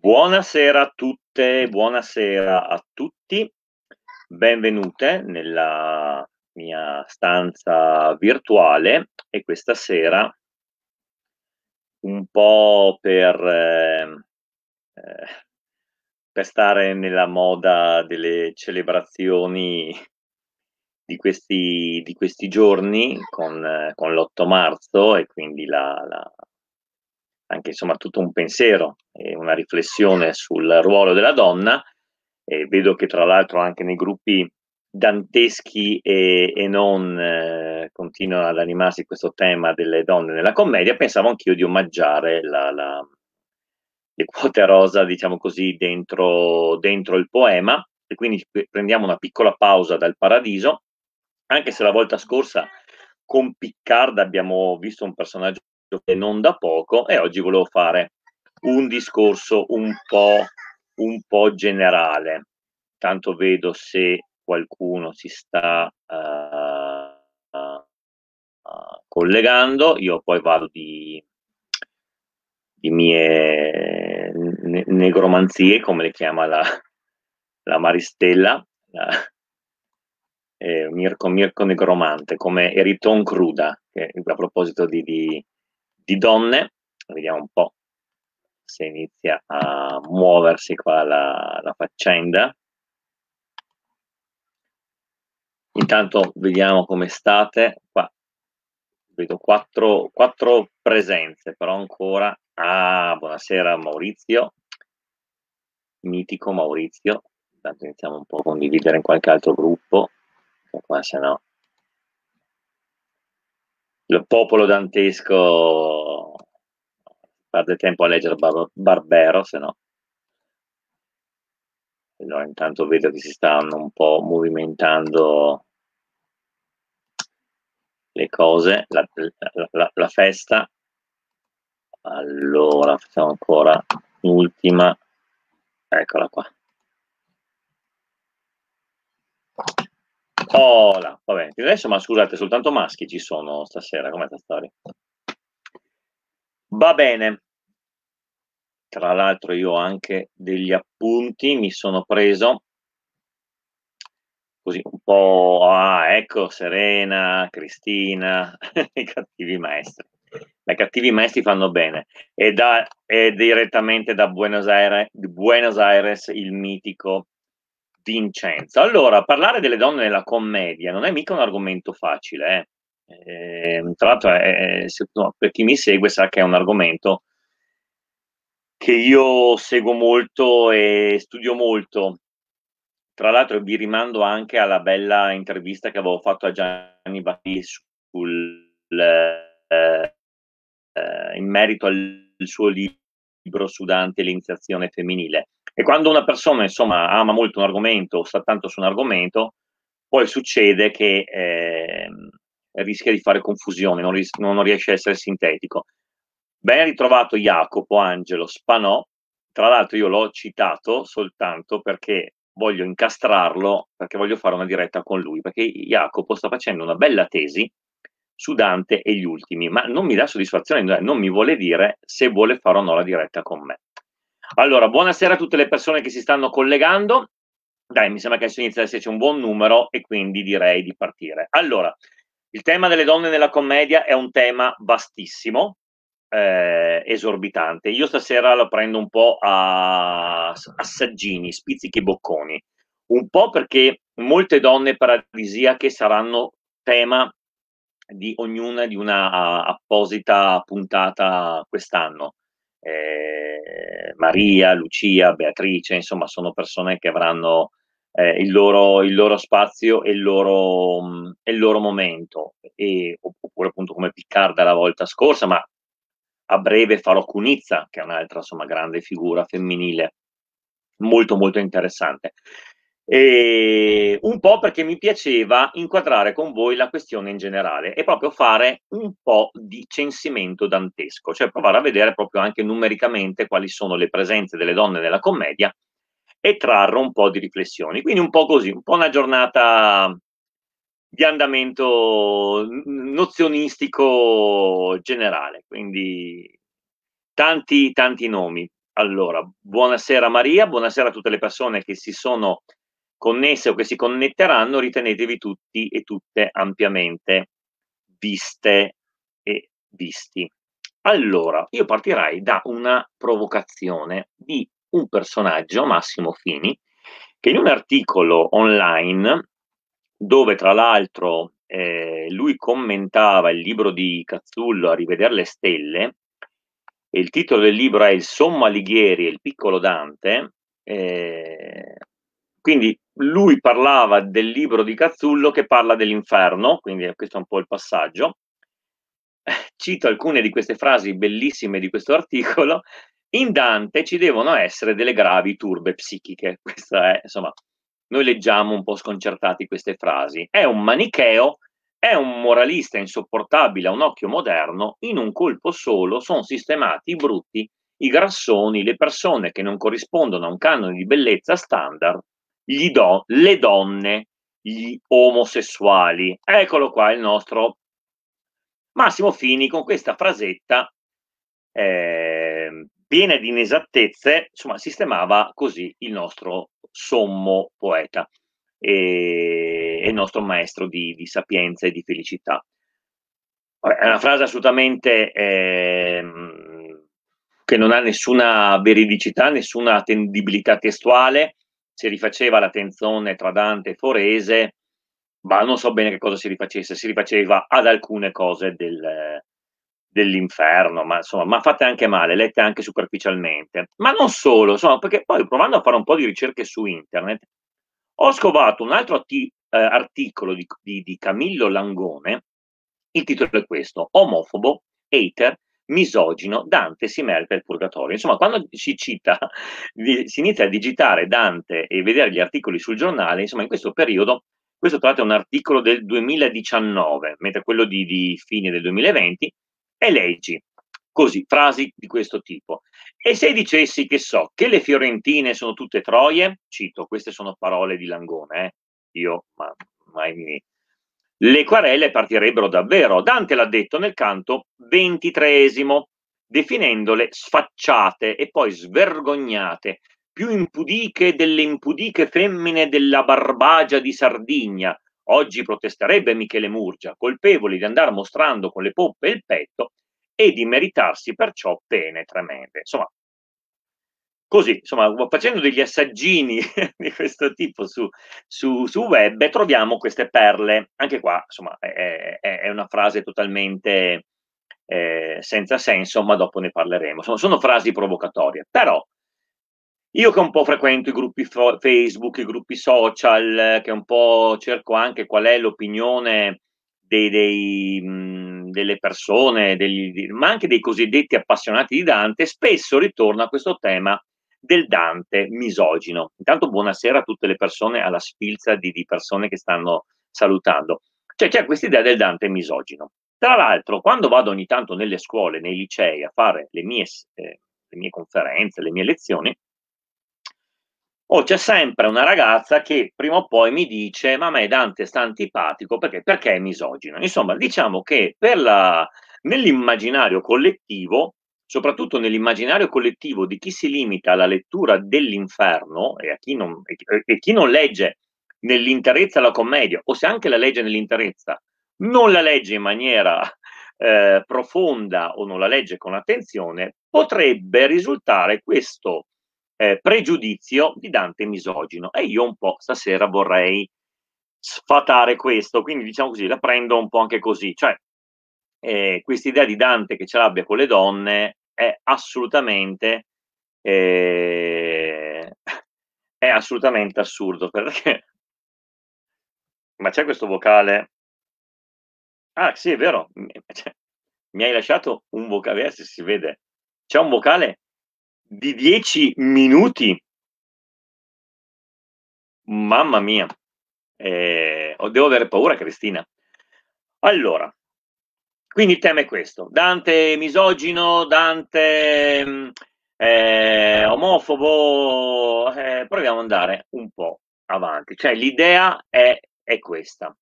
Buonasera a tutte, buonasera a tutti, benvenute nella mia stanza virtuale e questa sera un po' per, ehm, eh, per stare nella moda delle celebrazioni di questi, di questi giorni con, con l'8 marzo e quindi la, la anche insomma tutto un pensiero e una riflessione sul ruolo della donna. E vedo che tra l'altro anche nei gruppi danteschi e, e non eh, continua ad animarsi questo tema delle donne nella commedia, pensavo anch'io di omaggiare la, la, le quote rosa, diciamo così, dentro, dentro il poema. E quindi prendiamo una piccola pausa dal paradiso, anche se la volta scorsa con Piccarda abbiamo visto un personaggio che non da poco e oggi volevo fare un discorso un po', un po generale. Tanto vedo se qualcuno si sta uh, uh, collegando, io poi vado di, di mie ne- negromanzie, come le chiama la, la Maristella. La, eh, Mirko, Mirko Negromante come Eriton Cruda, che a proposito di, di di donne. Vediamo un po' se inizia a muoversi qua la, la faccenda. Intanto vediamo come state. Qua vedo quattro, quattro presenze, però ancora. Ah, buonasera Maurizio, mitico Maurizio. Intanto iniziamo un po' a condividere in qualche altro gruppo, qua se no il popolo dantesco perde tempo a leggere Bar- Barbero, se no. Allora, intanto vedo che si stanno un po' movimentando le cose, la, la, la, la festa. Allora, facciamo ancora un'ultima. Eccola qua. Coca-Cola. Vabbè, adesso ma scusate, soltanto maschi ci sono stasera, com'è la storia? Va bene. Tra l'altro io ho anche degli appunti, mi sono preso così un po'... Ah, ecco, Serena, Cristina, i cattivi maestri. I cattivi maestri fanno bene. E, da, e direttamente da Buenos Aires, Buenos Aires il mitico Vincenzo. Allora, parlare delle donne nella commedia non è mica un argomento facile. Eh. Eh, tra l'altro, è, eh, eh, se, no, per chi mi segue sa che è un argomento che io seguo molto e studio molto. Tra l'altro vi rimando anche alla bella intervista che avevo fatto a Gianni Battisti sul, eh, eh, in merito al suo libro su Dante e l'iniziazione femminile e quando una persona, insomma, ama molto un argomento o sta tanto su un argomento, poi succede che eh, rischia di fare confusione, non, ris- non riesce a essere sintetico. Ben ritrovato Jacopo Angelo Spanò, tra l'altro io l'ho citato soltanto perché voglio incastrarlo, perché voglio fare una diretta con lui, perché Jacopo sta facendo una bella tesi su Dante e gli ultimi, ma non mi dà soddisfazione, non mi vuole dire se vuole fare o no la diretta con me. Allora, buonasera a tutte le persone che si stanno collegando. Dai, mi sembra che adesso inizia ad esserci un buon numero e quindi direi di partire. Allora, il tema delle donne nella commedia è un tema vastissimo, eh, esorbitante. Io stasera lo prendo un po' a, a saggini, spizzichi bocconi, un po' perché molte donne paradisiache saranno tema di ognuna di una apposita puntata quest'anno eh, Maria, Lucia, Beatrice, insomma sono persone che avranno eh, il, loro, il, loro, spazio e il loro, mh, mm, il loro momento, e, oppure appunto come Piccarda la volta scorsa, ma a breve farò Cunizza, che è un'altra insomma grande figura femminile molto molto interessante. E un po' perché mi piaceva inquadrare con voi la questione in generale e proprio fare un po' di censimento dantesco, cioè provare a vedere proprio anche numericamente quali sono le presenze delle donne nella commedia e trarre un po' di riflessioni. Quindi un po' così, un po' una giornata di andamento nozionistico generale, quindi tanti tanti nomi. Allora, buonasera Maria, buonasera a tutte le persone che si sono connesse o che si connetteranno, ritenetevi tutti e tutte ampiamente viste e visti. Allora, io partirei da una provocazione di un personaggio, Massimo Fini, che in un articolo online, dove tra l'altro eh, lui commentava il libro di Cazzullo, A rivedere le stelle, e il titolo del libro è Il sommo Alighieri e il piccolo Dante, eh, quindi lui parlava del libro di Cazzullo che parla dell'inferno, quindi questo è un po' il passaggio. Cito alcune di queste frasi bellissime di questo articolo. In Dante ci devono essere delle gravi turbe psichiche. Questa è, insomma, noi leggiamo un po' sconcertati queste frasi. È un manicheo, è un moralista insopportabile a un occhio moderno, in un colpo solo sono sistemati i brutti, i grassoni, le persone che non corrispondono a un canone di bellezza standard gli do, le donne, gli omosessuali. Eccolo qua il nostro Massimo Fini con questa frasetta eh, piena di inesattezze, insomma, sistemava così il nostro sommo poeta e, e il nostro maestro di, di, sapienza e di felicità. è una frase assolutamente eh, che non ha nessuna veridicità, nessuna attendibilità testuale, si rifaceva la tenzone tra Dante e Forese, ma non so bene che cosa si rifacesse, si rifaceva ad alcune cose del, dell'inferno, ma insomma, ma fatte anche male, lette anche superficialmente. Ma non solo, insomma, perché poi provando a fare un po' di ricerche su internet, ho scovato un altro atti, eh, articolo di, di, di Camillo Langone, il titolo è questo, Omofobo, hater misogino, Dante si merita il purgatorio. Insomma, quando si cita, si inizia a digitare Dante e vedere gli articoli sul giornale, insomma, in questo periodo, questo trovate un articolo del 2019, mentre quello di, di fine del 2020, e leggi così, frasi di questo tipo. E se dicessi che so che le fiorentine sono tutte troie, cito, queste sono parole di Langone, eh? io ma, mai mi le querele partirebbero davvero. Dante l'ha detto nel canto ventitreesimo, definendole sfacciate e poi svergognate, più impudiche delle impudiche femmine della Barbagia di Sardigna. Oggi protesterebbe Michele Murgia, colpevoli di andare mostrando con le poppe il petto e di meritarsi perciò pene tremende. Insomma, così, insomma, facendo degli assaggini di questo tipo su, su, su, web, troviamo queste perle. Anche qua, insomma, è, è una frase totalmente eh, senza senso, ma dopo ne parleremo. Sono, sono, frasi provocatorie, però io che un po' frequento i gruppi fo- Facebook, i gruppi social, che un po' cerco anche qual è l'opinione dei, dei, mh, mm, delle persone, degli, ma anche dei cosiddetti appassionati di Dante, spesso ritorno a questo tema del Dante misogino. Intanto buonasera a tutte le persone, alla sfilza di, di persone che stanno salutando. Cioè c'è questa idea del Dante misogino. Tra l'altro, quando vado ogni tanto nelle scuole, nei licei a fare le mie, eh, le mie conferenze, le mie lezioni, oh, c'è sempre una ragazza che prima o poi mi dice ma a me Dante sta antipatico perché, perché è misogino. Insomma, diciamo che la, nell'immaginario collettivo soprattutto nell'immaginario collettivo di chi si limita alla lettura dell'inferno e, chi non, e chi non legge nell'interezza la commedia, o se anche la legge nell'interezza, non la legge in maniera eh, profonda o non la legge con attenzione, potrebbe risultare questo eh, pregiudizio di Dante misogino. E io un po' stasera vorrei sfatare questo, quindi diciamo così, la prendo un po' anche così, cioè eh, questa idea di Dante che ce l'abbia con le donne è assolutamente, eh, è assolutamente assurdo perché... Ma c'è questo vocale? Ah sì, è vero, eh, cioè, mi hai lasciato un vocale, eh, se si vede, c'è un vocale di 10 minuti. Mamma mia, eh, devo avere paura Cristina. Allora, quindi il tema è questo, Dante misogino, Dante eh, omofobo, eh, proviamo ad andare un po' avanti, cioè l'idea è, è, questa.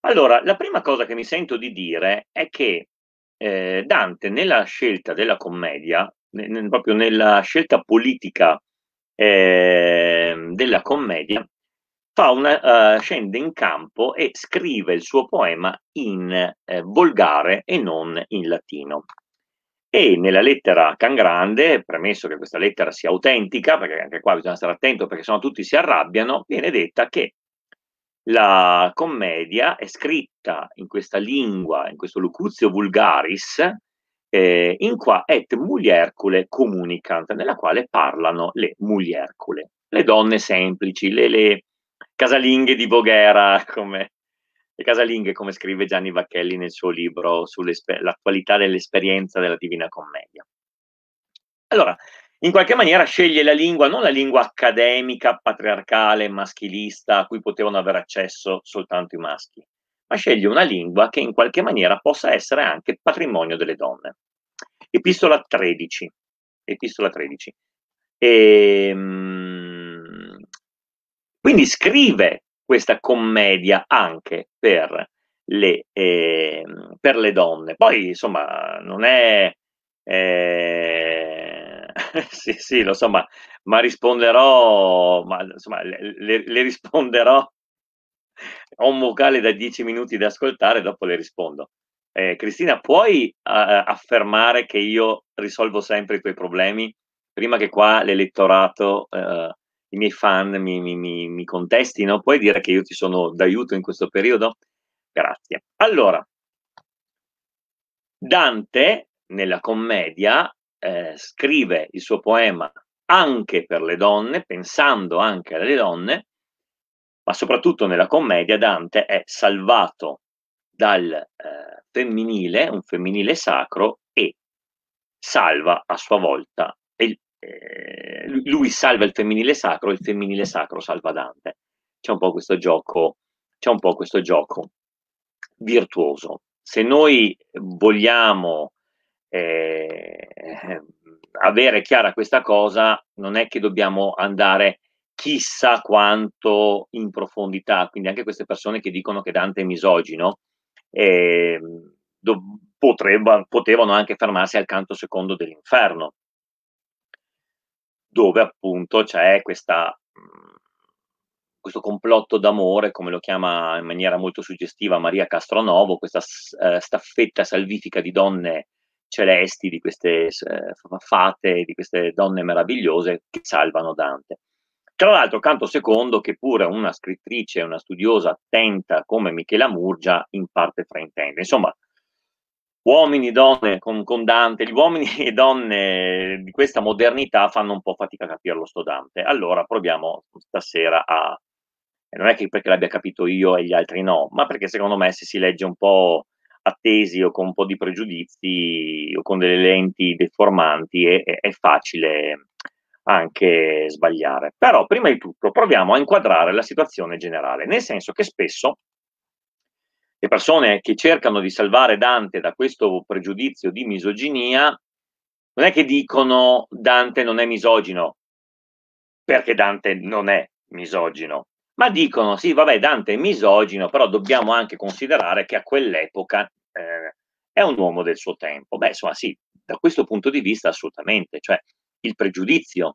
Allora, la prima cosa che mi sento di dire è che eh, Dante nella scelta della commedia, ne, ne, proprio nella scelta politica ehm, della commedia, Faun eh, scende in campo e scrive il suo poema in eh, volgare e non in latino. E nella lettera Can Grande, premesso che questa lettera sia autentica, perché anche qua bisogna stare attento perché sennò tutti si arrabbiano, viene detta che la commedia è scritta in questa lingua, in questo lucuzio vulgaris, eh, in qua et muliercule comunicant, nella quale parlano le muliercule, le donne semplici, le, le, casalinghe di Voghera, come, le casalinghe, come scrive Gianni Vacchelli nel suo libro sull'attualità dell'esperienza della Divina Commedia. Allora, in qualche maniera sceglie la lingua, non la lingua accademica, patriarcale, maschilista, a cui potevano avere accesso soltanto i maschi, ma sceglie una lingua che in qualche maniera possa essere anche patrimonio delle donne. Epistola 13. Epistola 13. Ehm... Quindi scrive questa commedia anche per le, eh, per le donne. Poi, insomma, non è... Eh, sì, sì, lo so, ma, ma risponderò, ma, insomma, le, le, risponderò. Ho un vocale da dieci minuti da ascoltare, dopo le rispondo. Eh, Cristina, puoi eh, affermare che io risolvo sempre i tuoi problemi prima che qua l'elettorato eh, i miei fan mi, mi, mi contestino, puoi dire che io ti sono d'aiuto in questo periodo? Grazie. Allora, Dante nella commedia eh, scrive il suo poema anche per le donne, pensando anche alle donne, ma soprattutto nella commedia Dante è salvato dal eh, femminile, un femminile sacro, e salva a sua volta il eh, lui salva il femminile sacro e il femminile sacro salva Dante. C'è un po' questo gioco, c'è un po' questo gioco virtuoso. Se noi vogliamo eh, avere chiara questa cosa, non è che dobbiamo andare chissà quanto in profondità, quindi anche queste persone che dicono che Dante è misogino, eh, do, potrebbe, potevano anche fermarsi al canto secondo dell'inferno, dove appunto c'è questa, mm, questo complotto d'amore, come lo chiama in maniera molto suggestiva Maria Castronovo, questa eh, staffetta salvifica di donne celesti, di queste eh, fate, di queste donne meravigliose che salvano Dante. Tra l'altro, Canto Secondo, che pure una scrittrice, una studiosa attenta come Michela Murgia, in parte fraintende. Insomma, uomini e donne con, con, Dante, gli uomini e donne di questa modernità fanno un po' fatica a capirlo sto Dante. Allora proviamo stasera a... Non è che perché l'abbia capito io e gli altri no, ma perché secondo me se si legge un po' attesi o con un po' di pregiudizi o con delle lenti deformanti è, è, è facile anche sbagliare. Però prima di tutto proviamo a inquadrare la situazione generale, nel senso che spesso le persone che cercano di salvare Dante da questo pregiudizio di misoginia non è che dicono Dante non è misogino, perché Dante non è misogino, ma dicono sì, vabbè, Dante è misogino, però dobbiamo anche considerare che a quell'epoca eh, è un uomo del suo tempo. Beh, insomma, sì, da questo punto di vista assolutamente, cioè il pregiudizio,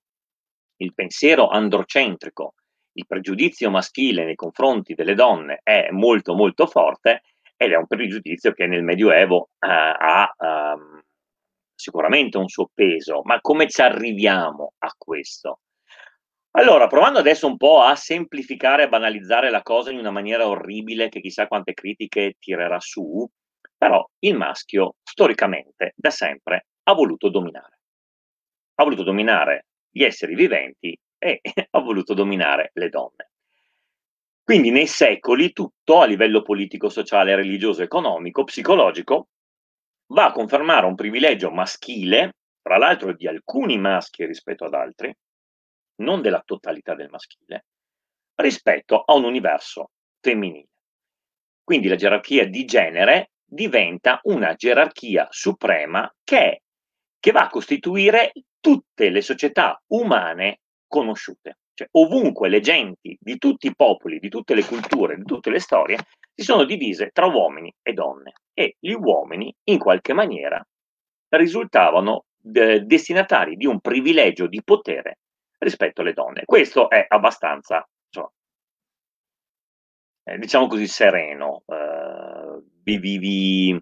il pensiero androcentrico il pregiudizio maschile nei confronti delle donne è molto molto forte ed è un pregiudizio che nel Medioevo eh, ha eh, sicuramente un suo peso, ma come ci arriviamo a questo? Allora, provando adesso un po' a semplificare e banalizzare la cosa in una maniera orribile che chissà quante critiche tirerà su, però il maschio storicamente da sempre ha voluto dominare. Ha voluto dominare gli esseri viventi e ha voluto dominare le donne. Quindi nei secoli tutto a livello politico, sociale, religioso, economico, psicologico va a confermare un privilegio maschile, tra l'altro di alcuni maschi rispetto ad altri, non della totalità del maschile, rispetto a un universo femminile. Quindi la gerarchia di genere diventa una gerarchia suprema che, che va a costituire tutte le società umane conosciute. Cioè, ovunque le genti di tutti i popoli, di tutte le culture, di tutte le storie, si sono divise tra uomini e donne e gli uomini, in qualche maniera, risultavano eh, destinatari di un privilegio di potere rispetto alle donne. Questo è abbastanza, insomma, eh, diciamo così, sereno. Eh, vi, vi, vi,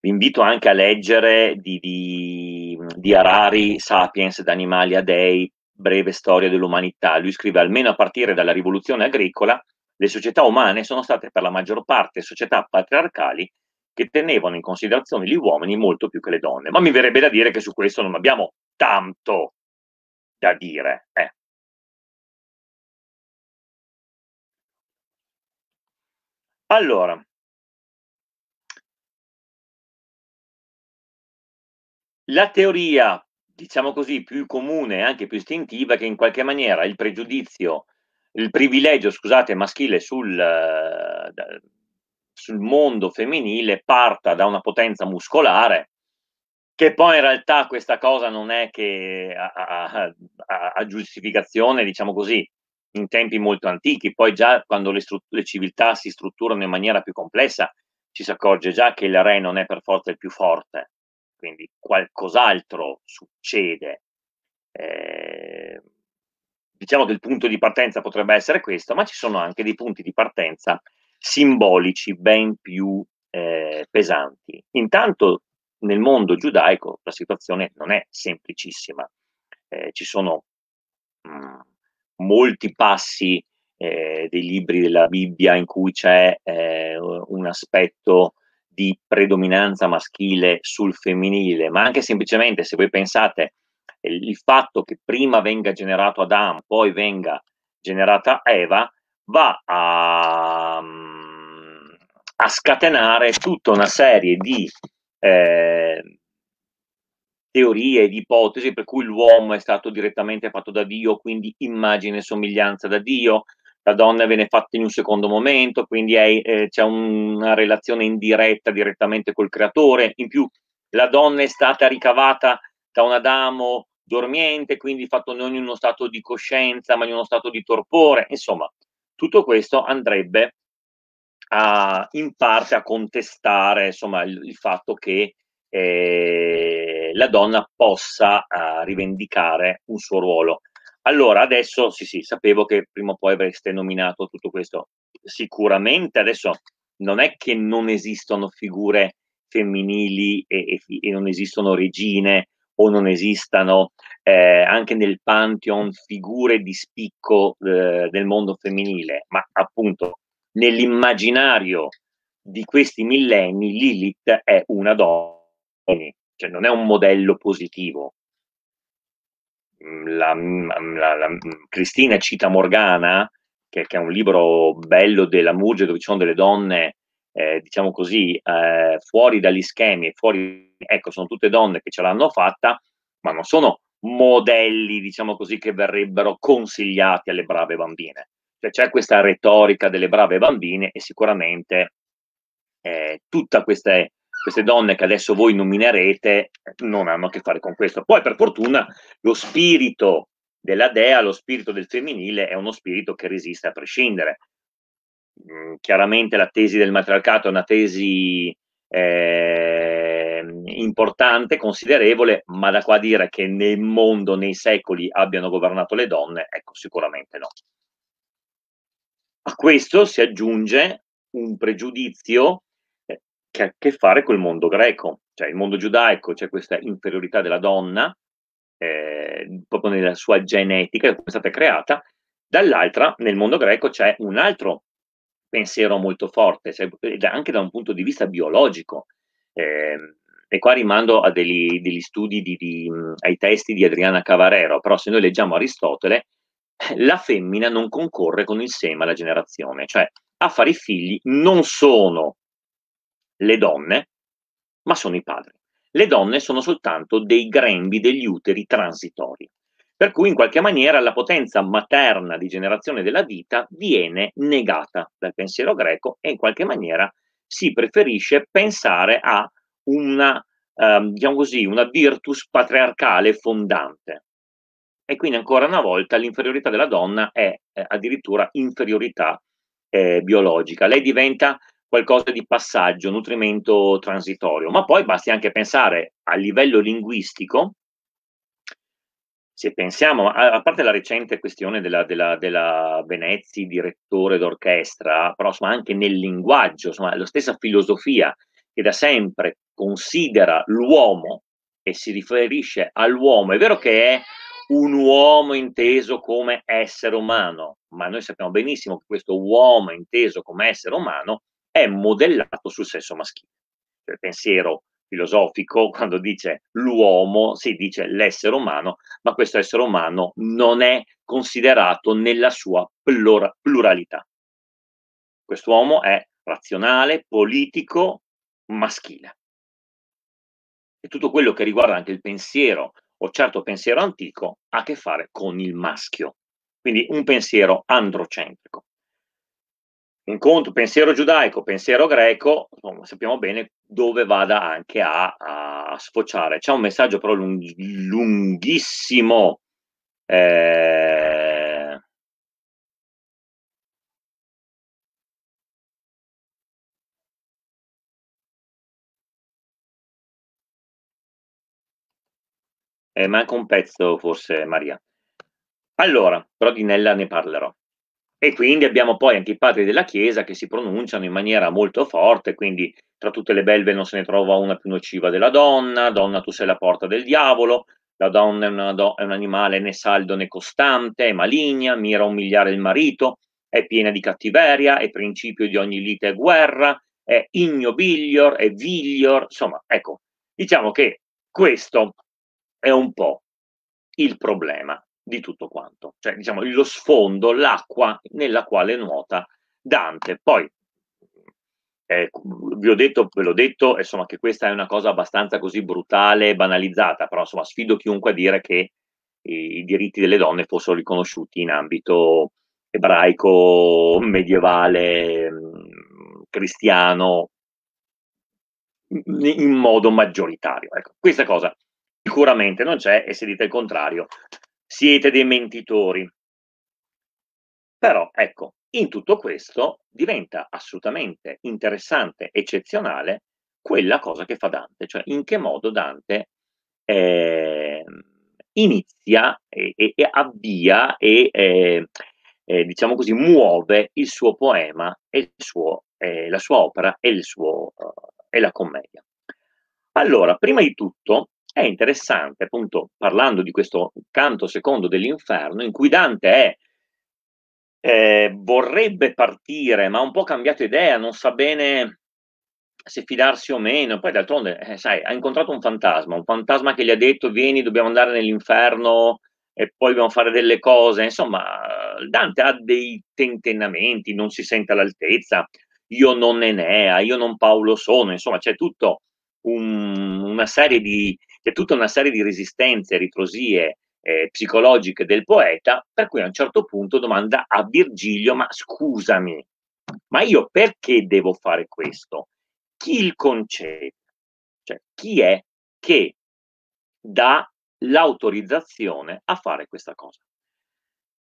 vi, invito anche a leggere di, di, di Harari, Sapiens, da animali a dei, breve storia dell'umanità. Lui scrive, almeno a partire dalla rivoluzione agricola, le società umane sono state per la maggior parte società patriarcali che tenevano in considerazione gli uomini molto più che le donne. Ma mi verrebbe da dire che su questo non abbiamo tanto da dire. Eh. Allora, la teoria diciamo così, più comune e anche più istintiva che in qualche maniera il pregiudizio, il privilegio, scusate, maschile sul, eh, sul mondo femminile parta da una potenza muscolare, che poi in realtà questa cosa non è che ha giustificazione, diciamo così, in tempi molto antichi, poi già quando le, le civiltà si strutturano in maniera più complessa ci si accorge già che il re non è per forza il più forte, quindi qualcos'altro succede. Eh, diciamo che il punto di partenza potrebbe essere questo, ma ci sono anche dei punti di partenza simbolici ben più eh, pesanti. Intanto nel mondo giudaico la situazione non è semplicissima, eh, ci sono mh, mm, molti passi eh, dei libri della Bibbia in cui c'è eh, un aspetto di predominanza maschile sul femminile, ma anche semplicemente se voi pensate eh, il fatto che prima venga generato Adam, poi venga generata Eva, va a, mm, a scatenare tutta una serie di eh, teorie, di ipotesi per cui l'uomo è stato direttamente fatto da Dio, quindi immagine e somiglianza da Dio, la donna viene fatta in un secondo momento, quindi è, eh, c'è un, una relazione indiretta direttamente col creatore, in più la donna è stata ricavata da un Adamo dormiente, quindi fatto non in uno stato di coscienza, ma in uno stato di torpore, insomma, tutto questo andrebbe a, in parte a contestare insomma, il, il fatto che eh, la donna possa eh, rivendicare un suo ruolo. Allora, adesso sì, sì, sapevo che prima o poi avreste nominato tutto questo. Sicuramente adesso non è che non esistono figure femminili e, e, e non esistono regine o non esistano eh, anche nel Pantheon figure di spicco eh, del mondo femminile, ma appunto nell'immaginario di questi millenni Lilith è una donna, cioè non è un modello positivo, la, la, la, Cristina cita Morgana, che, che, è un libro bello della Murge dove ci sono delle donne, eh, diciamo così, eh, fuori dagli schemi, fuori, ecco, sono tutte donne che ce l'hanno fatta, ma non sono modelli, diciamo così, che verrebbero consigliati alle brave bambine. Cioè, c'è questa retorica delle brave bambine e sicuramente eh, questa... queste queste donne che adesso voi nominerete non hanno a che fare con questo. Poi per fortuna lo spirito della dea, lo spirito del femminile è uno spirito che resiste a prescindere. Mm, chiaramente la tesi del matriarcato è una tesi eh, importante, considerevole, ma da qua a dire che nel mondo, nei secoli, abbiano governato le donne, ecco, sicuramente no. A questo si aggiunge un pregiudizio che ha a che fare col mondo greco, cioè il mondo giudaico c'è questa inferiorità della donna, eh, proprio nella sua genetica, come è stata creata, dall'altra nel mondo greco c'è un altro pensiero molto forte, anche da un punto di vista biologico. Eh, e qua rimando a degli, degli studi, di, di, ai testi di Adriana Cavarero, però se noi leggiamo Aristotele, eh, la femmina non concorre con il seme alla generazione, cioè a fare i figli non sono le donne, ma sono i padri. Le donne sono soltanto dei grembi degli uteri transitori. Per cui in qualche maniera la potenza materna di generazione della vita viene negata dal pensiero greco e in qualche maniera si preferisce pensare a una, eh, diciamo così, una virtus patriarcale fondante. E quindi ancora una volta l'inferiorità della donna è eh, addirittura inferiorità eh, biologica. Lei diventa qualcosa di passaggio, nutrimento transitorio, ma poi basti anche pensare a livello linguistico, se pensiamo, a, parte la recente questione della, della, della Venezia, direttore d'orchestra, però insomma anche nel linguaggio, insomma la stessa filosofia che da sempre considera l'uomo e si riferisce all'uomo, è vero che è un uomo inteso come essere umano, ma noi sappiamo benissimo che questo uomo inteso come essere umano è modellato sul sesso maschile. Cioè, il pensiero filosofico, quando dice l'uomo, si dice l'essere umano, ma questo essere umano non è considerato nella sua plura- pluralità. Quest'uomo è razionale, politico, maschile. E tutto quello che riguarda anche il pensiero o certo pensiero antico ha a che fare con il maschio. Quindi un pensiero androcentrico un conto, pensiero giudaico, pensiero greco, insomma, sappiamo bene dove vada anche a, a sfociare. C'è un messaggio però lung- lunghissimo. Eh... eh manca un pezzo forse Maria. Allora, però di Nella ne parlerò. E quindi abbiamo poi anche i padri della Chiesa che si pronunciano in maniera molto forte, quindi tra tutte le belve non se ne trova una più nociva della donna, donna tu sei la porta del diavolo, la donna è, do- è un animale né saldo né costante, è maligna, mira a umiliare il marito, è piena di cattiveria, è principio di ogni lite e guerra, è ignobilior, è viglior, insomma, ecco, diciamo che questo è un po' il problema di tutto quanto, cioè diciamo lo sfondo, l'acqua nella quale nuota Dante. Poi eh, vi ho detto, ve l'ho detto, insomma che questa è una cosa abbastanza così brutale e banalizzata, però insomma sfido chiunque a dire che i diritti delle donne fossero riconosciuti in ambito ebraico, medievale, mm, cristiano, mm, in modo maggioritario. Ecco, questa cosa sicuramente non c'è e se dite il contrario siete dei mentitori. Però, ecco, in tutto questo diventa assolutamente interessante, eccezionale, quella cosa che fa Dante, cioè in che modo Dante eh, inizia e, e, e, avvia e, eh, eh, diciamo così, muove il suo poema e suo, eh, la sua opera e, suo, uh, e la commedia. Allora, prima di tutto, è interessante, appunto, parlando di questo canto secondo dell'inferno, in cui Dante è, eh, vorrebbe partire, ma ha un po' cambiato idea, non sa bene se fidarsi o meno. Poi d'altronde, eh, sai, ha incontrato un fantasma, un fantasma che gli ha detto vieni, dobbiamo andare nell'inferno e poi dobbiamo fare delle cose. Insomma, Dante ha dei tentennamenti, non si sente all'altezza. Io non Enea, io non Paolo sono, insomma, c'è tutto un, una serie di, c'è tutta una serie di resistenze, ritrosie eh, psicologiche del poeta, per cui a un certo punto domanda a Virgilio, ma scusami, ma io perché devo fare questo? Chi il concede? Cioè, chi è che dà l'autorizzazione a fare questa cosa?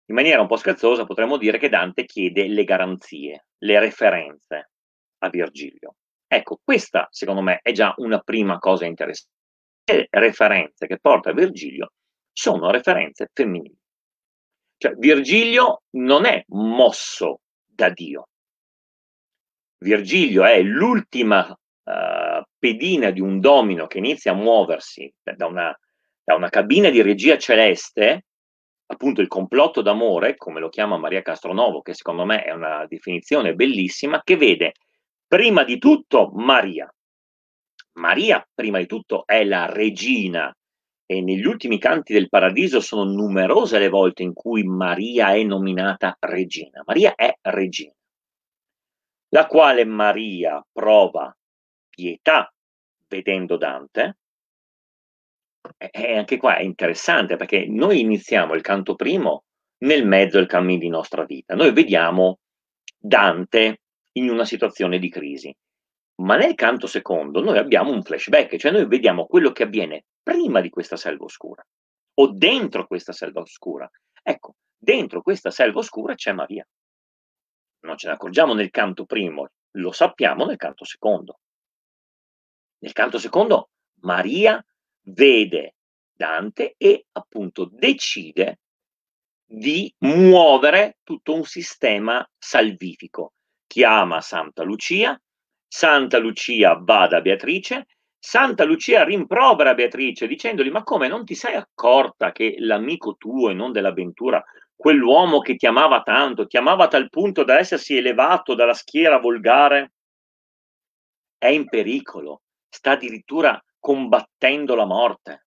In maniera un po' scherzosa potremmo dire che Dante chiede le garanzie, le referenze a Virgilio. Ecco, questa secondo me è già una prima cosa interessante le referenze che porta Virgilio sono referenze femminili. Cioè Virgilio non è mosso da Dio. Virgilio è l'ultima uh, pedina di un domino che inizia a muoversi da una, da una cabina di regia celeste, appunto il complotto d'amore, come lo chiama Maria Castronovo, che secondo me è una definizione bellissima, che vede prima di tutto Maria, Maria, prima di tutto, è la regina e negli ultimi canti del paradiso sono numerose le volte in cui Maria è nominata regina. Maria è regina, la quale Maria prova pietà vedendo Dante. E anche qua è interessante perché noi iniziamo il canto primo nel mezzo del cammino di nostra vita. Noi vediamo Dante in una situazione di crisi ma nel canto secondo noi abbiamo un flashback, cioè noi vediamo quello che avviene prima di questa selva oscura o dentro questa selva oscura. Ecco, dentro questa selva oscura c'è Maria. Non ce ne accorgiamo nel canto primo, lo sappiamo nel canto secondo. Nel canto secondo Maria vede Dante e appunto decide di muovere tutto un sistema salvifico. Chiama Santa Lucia, Santa Lucia va da Beatrice, Santa Lucia rimprovera Beatrice dicendogli ma come non ti sei accorta che l'amico tuo e non dell'avventura, quell'uomo che ti amava tanto, ti amava a tal punto da essersi elevato dalla schiera volgare, è in pericolo, sta addirittura combattendo la morte.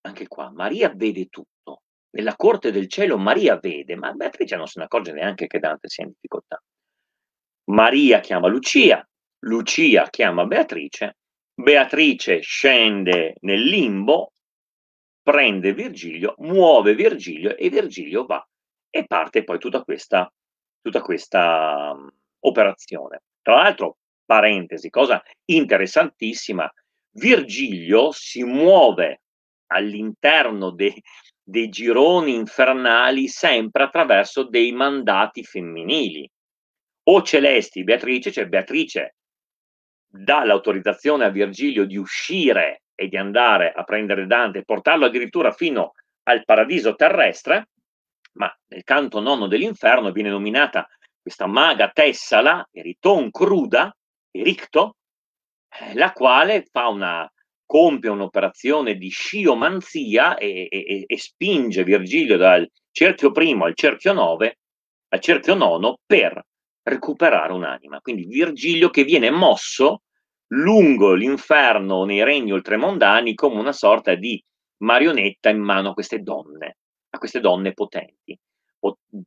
Anche qua Maria vede tutto, nella corte del cielo Maria vede, ma Beatrice non se ne accorge neanche che Dante sia in difficoltà. Maria chiama Lucia, Lucia chiama Beatrice, Beatrice scende nel limbo, prende Virgilio, muove Virgilio e Virgilio va e parte poi tutta questa, tutta questa um, operazione. Tra l'altro, parentesi, cosa interessantissima, Virgilio si muove all'interno de, dei gironi infernali sempre attraverso dei mandati femminili o Celesti, Beatrice, cioè Beatrice dà l'autorizzazione a Virgilio di uscire e di andare a prendere Dante, portarlo addirittura fino al paradiso terrestre, ma nel canto nono dell'inferno viene nominata questa maga tessala, Eriton cruda, Ericto, eh, la quale fa una, compie un'operazione di sciomanzia e, e, e, spinge Virgilio dal cerchio primo al cerchio nove, al cerchio nono per recuperare un'anima. Quindi Virgilio che viene mosso lungo l'inferno nei regni oltremondani come una sorta di marionetta in mano a queste donne, a queste donne potenti,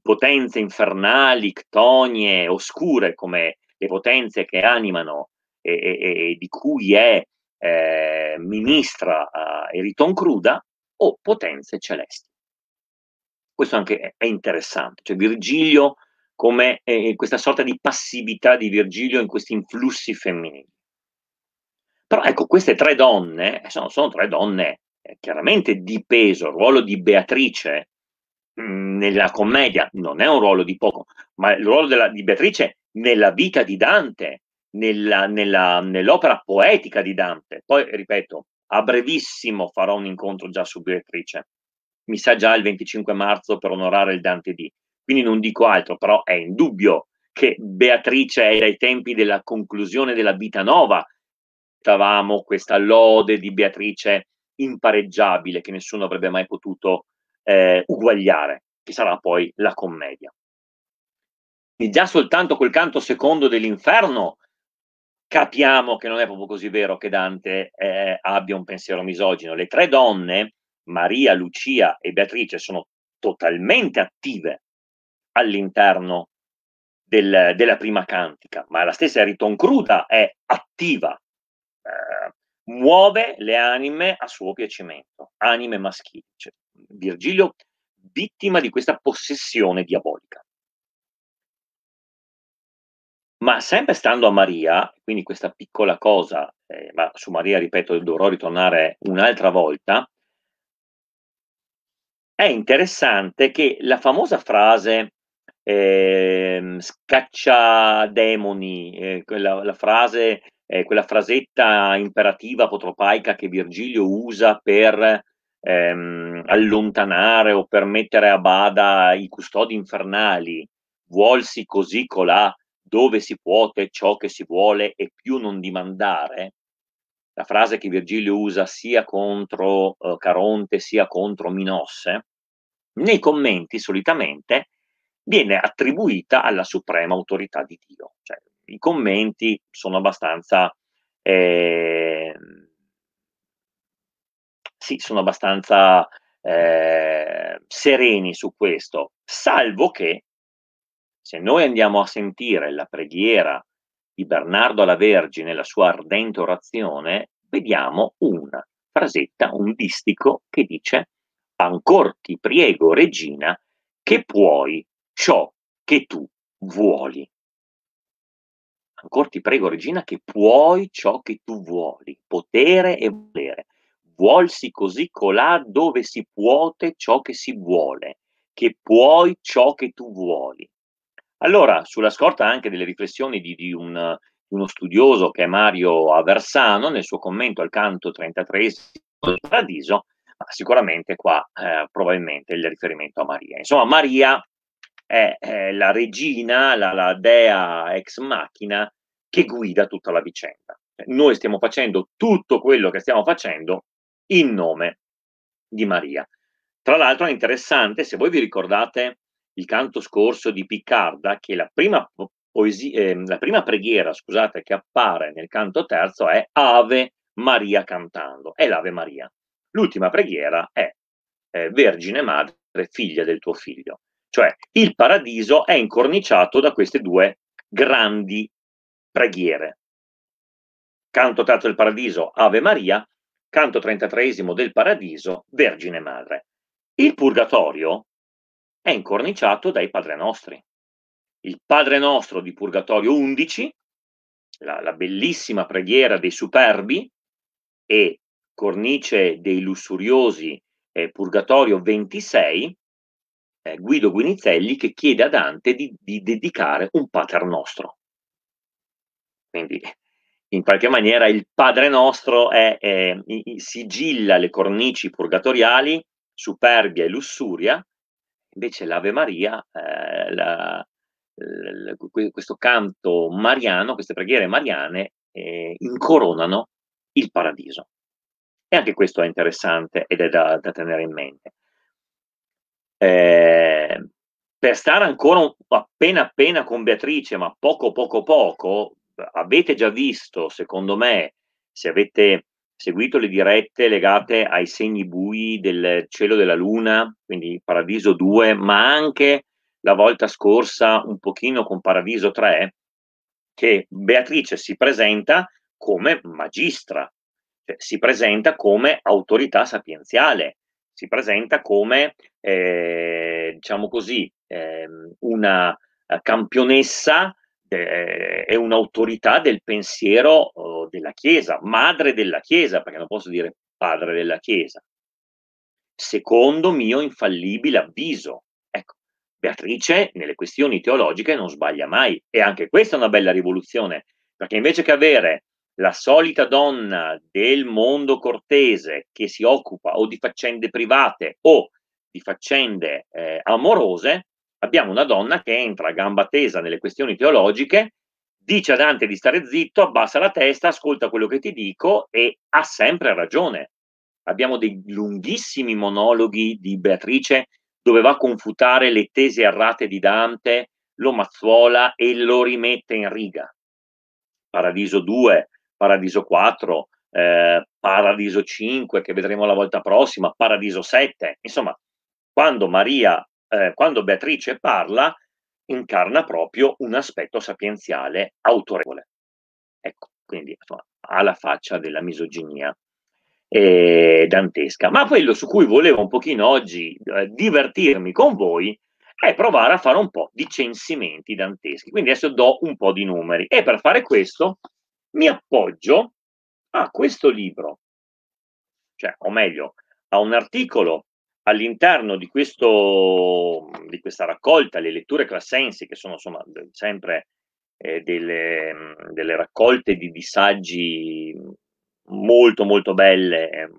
potenze infernali, ctonie, oscure come le potenze che animano e, e, e di cui è eh, ministra eh, Eriton Cruda o potenze celesti. Questo anche è interessante, cioè Virgilio come eh, questa sorta di passività di Virgilio in questi influssi femminili. Però ecco, queste tre donne eh, sono, sono tre donne eh, chiaramente di peso, il ruolo di Beatrice mh, nella commedia non è un ruolo di poco, ma il ruolo della, di Beatrice nella vita di Dante, nella, nella, nell'opera poetica di Dante. Poi, ripeto, a brevissimo farò un incontro già su Beatrice, mi sa già il 25 marzo per onorare il Dante di... Quindi non dico altro, però è indubbio che Beatrice era ai tempi della conclusione della vita nuova. Stavamo questa lode di Beatrice impareggiabile che nessuno avrebbe mai potuto eh, uguagliare, che sarà poi la commedia. E già soltanto col canto secondo dell'inferno capiamo che non è proprio così vero che Dante eh, abbia un pensiero misogino. Le tre donne, Maria, Lucia e Beatrice, sono totalmente attive all'interno del, della prima cantica, ma la stessa Riton Cruda è attiva, eh, muove le anime a suo piacimento, anime maschili. Cioè, Virgilio vittima di questa possessione diabolica. Ma sempre stando a Maria, quindi questa piccola cosa, eh, ma su Maria, ripeto, dovrò ritornare un'altra volta, è interessante che la famosa frase eh, scaccia demoni, eh, quella, la frase, eh, quella frasetta imperativa potropaica che Virgilio usa per ehm, allontanare o per mettere a bada i custodi infernali, vuolsi così colà dove si puote ciò che si vuole e più non dimandare, la frase che Virgilio usa sia contro eh, Caronte sia contro Minosse, nei commenti solitamente viene attribuita alla suprema autorità di Dio. Cioè, I commenti sono abbastanza, eh, sì, sono abbastanza eh, sereni su questo, salvo che se noi andiamo a sentire la preghiera di Bernardo alla Vergine, la sua ardente orazione, vediamo una frasetta, un distico che dice ancor ti priego, regina, che puoi ciò che tu vuoli. Ancora ti prego, Regina, che puoi ciò che tu vuoli, potere e volere. Vuolsi così colà dove si puote ciò che si vuole, che puoi ciò che tu vuoli. Allora, sulla scorta anche delle riflessioni di, di un, uno studioso che è Mario Aversano, nel suo commento al canto 33 del Paradiso, ma sicuramente qua eh, probabilmente il riferimento a Maria. Insomma, Maria è, è la regina, la, la dea ex machina che guida tutta la vicenda. Cioè, noi stiamo facendo tutto quello che stiamo facendo in nome di Maria. Tra l'altro è interessante, se voi vi ricordate il canto scorso di Piccarda, che la prima, poesia, eh, la prima preghiera scusate, che appare nel canto terzo è Ave Maria cantando, è l'Ave Maria. L'ultima preghiera è eh, Vergine Madre, figlia del tuo figlio. Cioè il paradiso è incorniciato da queste due grandi preghiere. Canto terzo del paradiso, Ave Maria, canto trentatreesimo del paradiso, Vergine Madre. Il purgatorio è incorniciato dai Padre Nostri. Il Padre Nostro di Purgatorio 11, la, la bellissima preghiera dei superbi e cornice dei lussuriosi eh, Purgatorio 26, eh, Guido Guinizelli che chiede a Dante di, di dedicare un Pater Nostro. Quindi in qualche maniera il Padre Nostro è, è, sigilla le cornici purgatoriali, superbia e lussuria, invece l'Ave Maria, eh, la, la, questo canto mariano, queste preghiere mariane eh, incoronano il paradiso. E anche questo è interessante ed è da, da tenere in mente eh, per stare ancora un, appena appena con Beatrice, ma poco poco poco, avete già visto, secondo me, se avete seguito le dirette legate ai segni bui del cielo della luna, quindi Paradiso 2, ma anche la volta scorsa un pochino con Paradiso 3, che Beatrice si presenta come magistra, cioè si presenta come autorità sapienziale, si presenta come, eh, diciamo così, ehm, eh, una campionessa de, eh, e un'autorità del pensiero oh, della Chiesa, madre della Chiesa, perché non posso dire padre della Chiesa, secondo mio infallibile avviso. Ecco, Beatrice nelle questioni teologiche non sbaglia mai e anche questa è una bella rivoluzione, perché invece che avere la solita donna del mondo cortese che si occupa o di faccende private o di faccende eh, amorose, abbiamo una donna che entra a gamba tesa nelle questioni teologiche, dice a Dante di stare zitto, abbassa la testa, ascolta quello che ti dico e ha sempre ragione. Abbiamo dei lunghissimi monologhi di Beatrice dove va a confutare le tesi errate di Dante, lo mazzuola e lo rimette in riga. Paradiso 2 Paradiso 4, eh, Paradiso 5 che vedremo la volta prossima, Paradiso 7, insomma, quando Maria, eh, quando Beatrice parla, incarna proprio un aspetto sapienziale autorevole. Ecco, quindi insomma, alla faccia della misoginia eh, dantesca. Ma quello su cui volevo un pochino oggi eh, divertirmi con voi è provare a fare un po' di censimenti danteschi. Quindi adesso do un po' di numeri e per fare questo mi appoggio a questo libro, cioè, o meglio, a un articolo all'interno di, questo, di questa raccolta, le letture classensi, che sono insomma sempre eh, delle, delle, raccolte di saggi molto molto belle e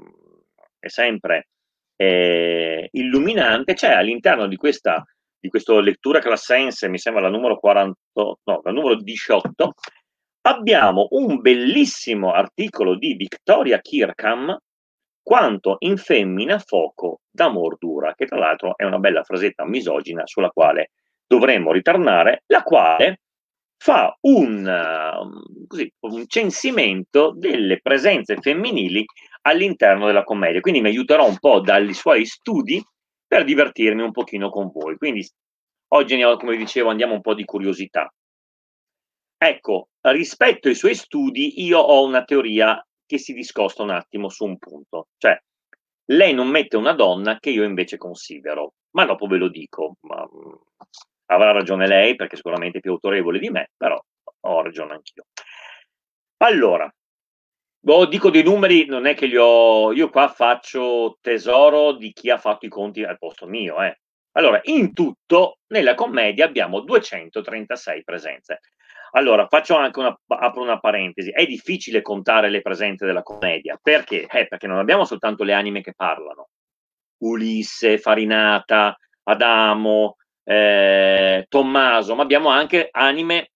eh, sempre eh, illuminante, cioè, all'interno di questa di questo lettura classense, mi sembra la numero 40, no, la numero 18, abbiamo un bellissimo articolo di Victoria Kirkham quanto in femmina fuoco d'amor mordura, che tra l'altro è una bella frasetta misogina sulla quale dovremmo ritornare, la quale fa un, um, così, un censimento delle presenze femminili all'interno della commedia. Quindi mi aiuterò un po' dagli suoi studi per divertirmi un pochino con voi. Quindi oggi, come vi dicevo, andiamo un po' di curiosità. Ecco, rispetto ai suoi studi io ho una teoria che si discosta un attimo su un punto, cioè lei non mette una donna che io invece considero, ma dopo ve lo dico, ma, mm, avrà ragione lei perché sicuramente è più autorevole di me, però ho ragione anch'io. Allora, boh, dico dei numeri, non è che li ho, io qua faccio tesoro di chi ha fatto i conti al posto mio, eh. Allora, in tutto nella commedia abbiamo 236 presenze. Allora, faccio anche una, apro una parentesi. È difficile contare le presenze della commedia. Perché? Eh, perché non abbiamo soltanto le anime che parlano. Ulisse, Farinata, Adamo, eh, Tommaso, ma abbiamo anche anime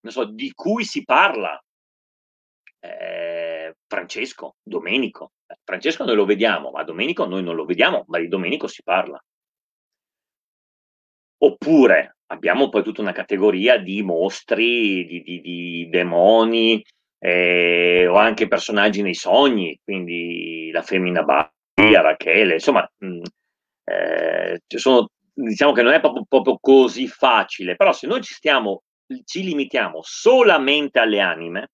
so, di cui si parla. Eh, Francesco, Domenico. Eh, Francesco noi lo vediamo, ma Domenico noi non lo vediamo, ma di Domenico si parla. Oppure abbiamo poi tutta una categoria di mostri, di, di, di demoni eh, o anche personaggi nei sogni, quindi la femmina Baia, mm. Rachele, insomma, mh, mm, eh, sono, diciamo che non è proprio, proprio, così facile, però se noi ci, stiamo, ci limitiamo solamente alle anime,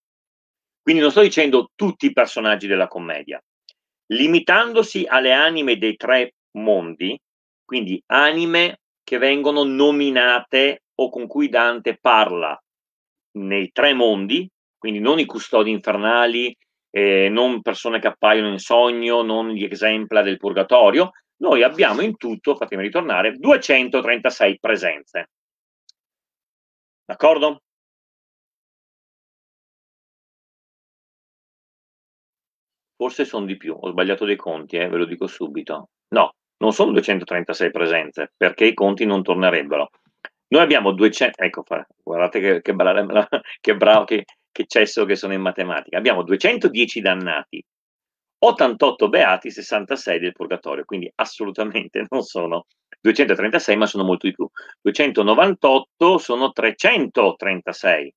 quindi non sto dicendo tutti i personaggi della commedia, limitandosi alle anime dei tre mondi, quindi anime, che vengono nominate o con cui Dante parla nei tre mondi, quindi non i custodi infernali, eh, non persone che appaiono in sogno, non gli esempla del purgatorio, noi abbiamo in tutto, fatemi ritornare, 236 presenze. D'accordo? Forse sono di più, ho sbagliato dei conti, eh, ve lo dico subito. No, non sono 236 presenze, perché i conti non tornerebbero. Noi abbiamo 200, ecco, guardate che, che, bravo, che, bravo, che, che cesso che sono in matematica. Abbiamo 210 dannati, 88 beati, 66 del purgatorio, quindi assolutamente non sono 236, ma sono molto di più. 298 sono 336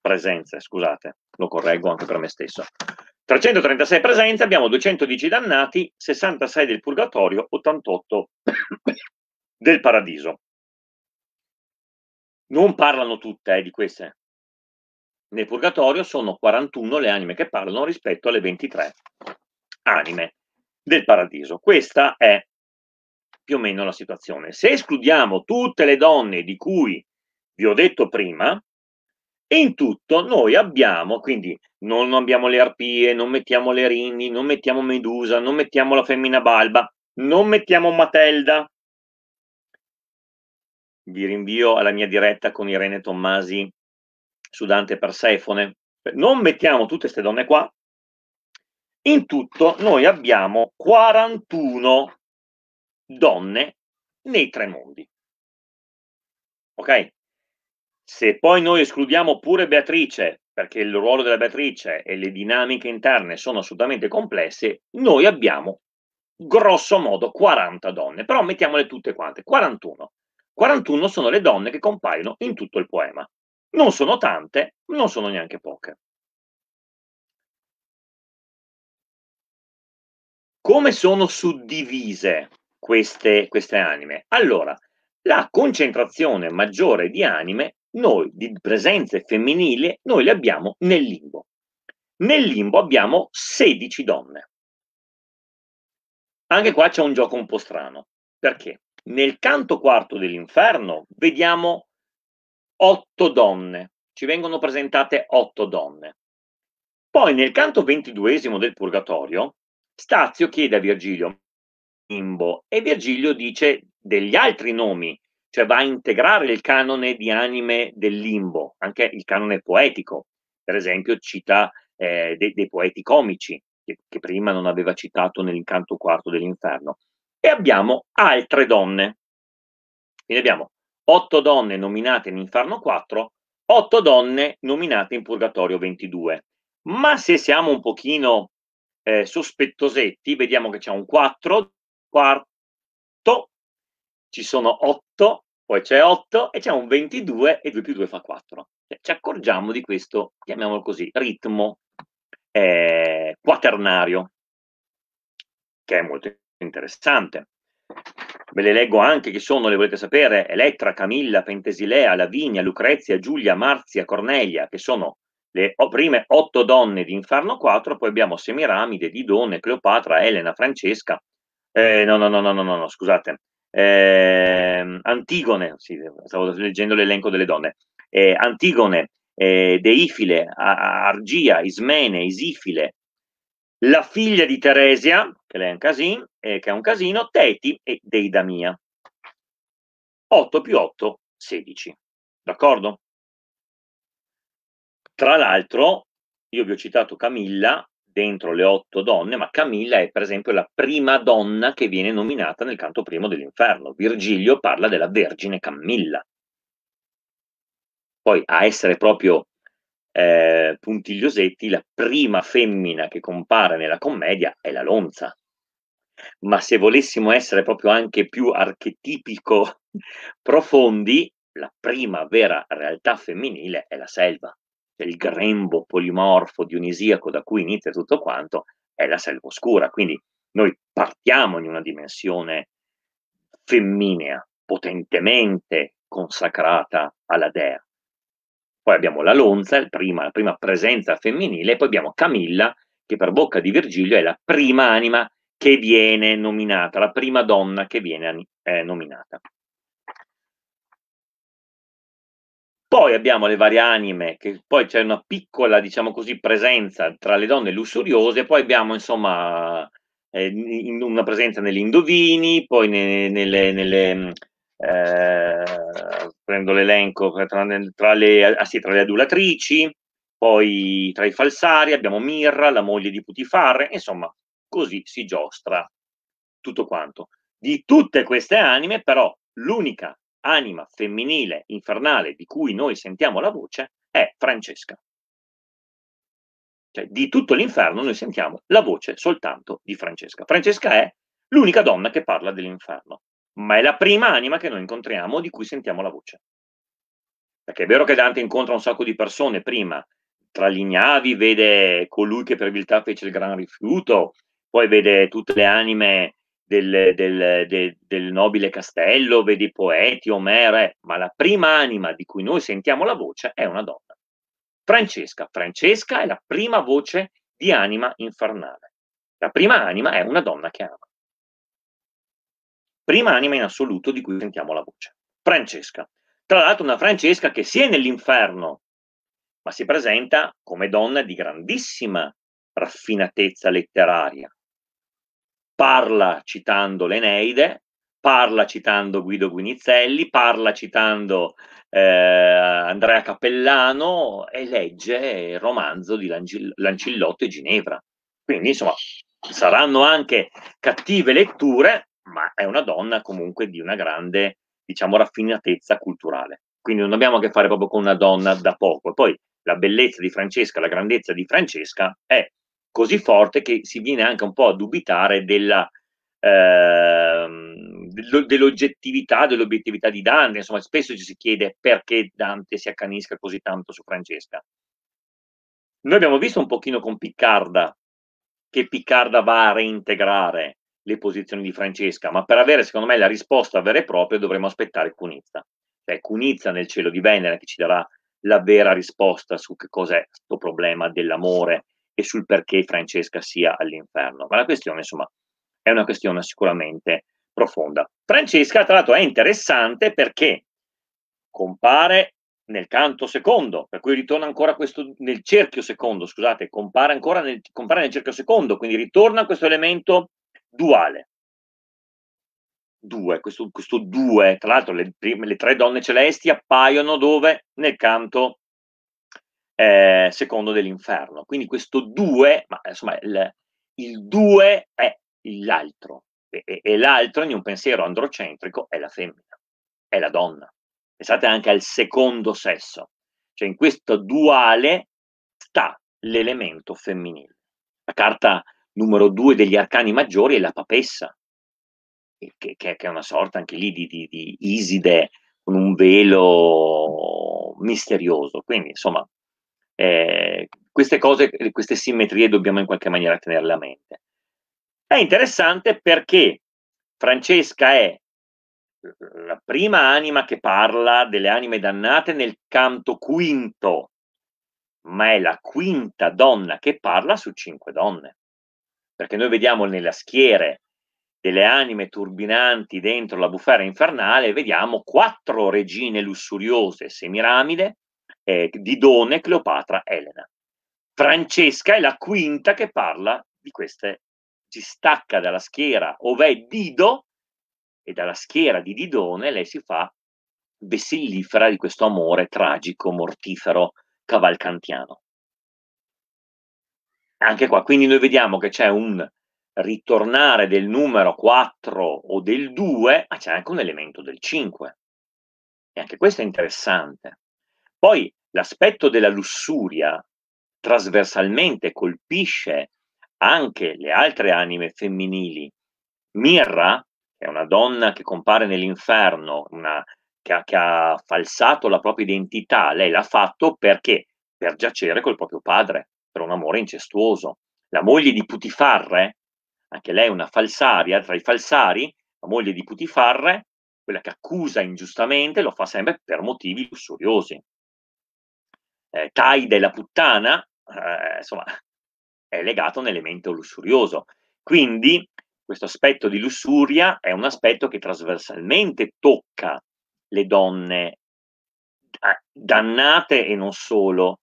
presenze, scusate, lo correggo anche per me stesso. 336 presenze, abbiamo 210 dannati, 66 del purgatorio, 88 del paradiso. Non parlano tutte eh, di queste. Nel purgatorio sono 41 le anime che parlano rispetto alle 23 anime del paradiso. Questa è più o meno la situazione. Se escludiamo tutte le donne di cui vi ho detto prima, e in tutto noi abbiamo, quindi non abbiamo le arpie, non mettiamo le rinni, non mettiamo Medusa, non mettiamo la femmina balba, non mettiamo Matelda. Vi rinvio alla mia diretta con Irene Tommasi su Dante Persefone. Non mettiamo tutte queste donne qua. In tutto noi abbiamo 41 donne nei tre mondi. Ok? Se poi noi escludiamo pure Beatrice, perché il ruolo della Beatrice e le dinamiche interne sono assolutamente complesse, noi abbiamo grosso modo 40 donne, però mettiamole tutte quante, 41. 41 sono le donne che compaiono in tutto il poema. Non sono tante, non sono neanche poche. Come sono suddivise queste, queste anime? Allora, la concentrazione maggiore di anime noi di presenze femminili, noi le abbiamo nel limbo. Nel limbo abbiamo 16 donne. Anche qua c'è un gioco un po' strano, perché nel canto quarto dell'inferno vediamo otto donne, ci vengono presentate otto donne. Poi nel canto ventiduesimo del Purgatorio, Stazio chiede a Virgilio Limbo e Virgilio dice degli altri nomi cioè va a integrare il canone di anime del limbo, anche il canone poetico, per esempio cita eh, dei, dei, poeti comici, che, che prima non aveva citato nell'incanto quarto dell'inferno. E abbiamo altre donne, quindi abbiamo otto donne nominate in Inferno 4, otto donne nominate in Purgatorio 22. Ma se siamo un pochino eh, sospettosetti, vediamo che c'è un 4, quarto, ci sono 8 poi c'è 8 e c'è un 22 e 2 più 2 fa 4. Cioè, ci accorgiamo di questo, chiamiamolo così, ritmo eh, quaternario, che è molto interessante. Ve le leggo anche chi sono, le volete sapere, Elettra, Camilla, Pentesilea, Lavinia, Lucrezia, Giulia, Marzia, Cornelia, che sono le prime otto donne di Inferno 4, poi abbiamo Semiramide, Didone, Cleopatra, Elena, Francesca, eh, no, no, no, no, no, no, no, scusate, eh, Antigone, sì, stavo leggendo l'elenco delle donne, eh, Antigone, eh, Deifile, Argia, Ismene, Isifile, la figlia di Teresia, che lei è un casino, eh, che è un casino, Teti e Deidamia. 8 più 8, 16. D'accordo? Tra l'altro, io vi ho citato Camilla, dentro le otto donne, ma Camilla è per esempio la prima donna che viene nominata nel canto primo dell'inferno. Virgilio parla della Vergine Camilla. Poi a essere proprio eh, puntigliosetti, la prima femmina che compare nella commedia è la Lonza. Ma se volessimo essere proprio anche più archetipico, profondi, la prima vera realtà femminile è la selva cioè il grembo polimorfo dionisiaco da cui inizia tutto quanto, è la selva oscura. Quindi noi partiamo in una dimensione femminea, potentemente consacrata alla dea. Poi abbiamo la Lonza, prima, la prima presenza femminile, e poi abbiamo Camilla, che per bocca di Virgilio è la prima anima che viene nominata, la prima donna che viene eh, nominata. Poi abbiamo le varie anime, che poi c'è una piccola, diciamo così, presenza tra le donne lussuriose, poi abbiamo insomma eh, in, una presenza negli indovini, poi ne, nelle, nelle mm, eh, prendo l'elenco tra, tra, le, ah, sì, tra le adulatrici, poi tra i falsari abbiamo Mirra, la moglie di Putifarre, insomma così si giostra tutto quanto. Di tutte queste anime però l'unica anima femminile infernale di cui noi sentiamo la voce è Francesca. Cioè, di tutto l'inferno noi sentiamo la voce soltanto di Francesca. Francesca è l'unica donna che parla dell'inferno, ma è la prima anima che noi incontriamo di cui sentiamo la voce. Perché è vero che Dante incontra un sacco di persone prima, tra gli ignavi vede colui che per viltà fece il gran rifiuto, poi vede tutte le anime del, del, de, del nobile castello, vedi poeti, omere, ma la prima anima di cui noi sentiamo la voce è una donna. Francesca. Francesca è la prima voce di anima infernale. La prima anima è una donna che ama. Prima anima in assoluto di cui sentiamo la voce. Francesca. Tra l'altro una Francesca che si è nell'inferno, ma si presenta come donna di grandissima raffinatezza letteraria, parla citando l'Eneide, parla citando Guido Guinizelli, parla citando eh, Andrea Cappellano e legge il romanzo di Lancillotto e Ginevra. Quindi, insomma, saranno anche cattive letture, ma è una donna comunque di una grande, diciamo, raffinatezza culturale. Quindi non abbiamo a che fare proprio con una donna da poco. poi la bellezza di Francesca, la grandezza di Francesca è così forte che si viene anche un po' a dubitare della, ehm, dell'oggettività, dell'obiettività di Dante. Insomma, spesso ci si chiede perché Dante si accanisca così tanto su Francesca. Noi abbiamo visto un pochino con Piccarda che Piccarda va a reintegrare le posizioni di Francesca, ma per avere, secondo me, la risposta vera e propria dovremo aspettare Cunizza. Cioè Cunizza nel cielo di Venere che ci darà la vera risposta su che cos'è questo problema dell'amore e sul perché Francesca sia all'inferno. Ma la questione, insomma, è una questione sicuramente profonda. Francesca, tra l'altro, è interessante perché compare nel canto secondo, per cui ritorna ancora questo, nel cerchio secondo, scusate, compare ancora nel, compare nel cerchio secondo, quindi ritorna questo elemento duale. Due, questo, questo due, tra l'altro le, prime, le tre donne celesti appaiono dove? Nel canto eh, secondo dell'inferno. Quindi questo due, ma insomma il, il due è l'altro e, e, e l'altro in un pensiero androcentrico è la femmina, è la donna. Pensate anche al secondo sesso, cioè in questo duale sta l'elemento femminile. La carta numero due degli arcani maggiori è la papessa, che, che, che è una sorta anche lì di, di, di Iside con un velo misterioso. Quindi, insomma, eh, queste cose, queste simmetrie dobbiamo in qualche maniera tenerle a mente. È interessante perché Francesca è la prima anima che parla delle anime dannate nel canto quinto, ma è la quinta donna che parla su cinque donne. Perché noi vediamo nella schiere delle anime turbinanti dentro la bufera infernale, vediamo quattro regine lussuriose, Semiramide, eh, Didone, Cleopatra, Elena. Francesca è la quinta che parla di queste, si stacca dalla schiera ov'è Dido e dalla schiera di Didone lei si fa vessillifera di questo amore tragico, mortifero, cavalcantiano. Anche qua, quindi noi vediamo che c'è un ritornare del numero 4 o del 2, ma c'è anche un elemento del 5. E anche questo è interessante. Poi l'aspetto della lussuria trasversalmente colpisce anche le altre anime femminili. Mirra, che è una donna che compare nell'inferno, una, che, ha, che ha falsato la propria identità, lei l'ha fatto perché? Per giacere col proprio padre, per un amore incestuoso. La moglie di Putifarre, anche lei è una falsaria, tra i falsari, la moglie di Putifarre, quella che accusa ingiustamente, lo fa sempre per motivi lussuriosi eh, Taide la puttana, eh, insomma, è legato a un elemento lussurioso. Quindi questo aspetto di lussuria è un aspetto che trasversalmente tocca le donne dannate e non solo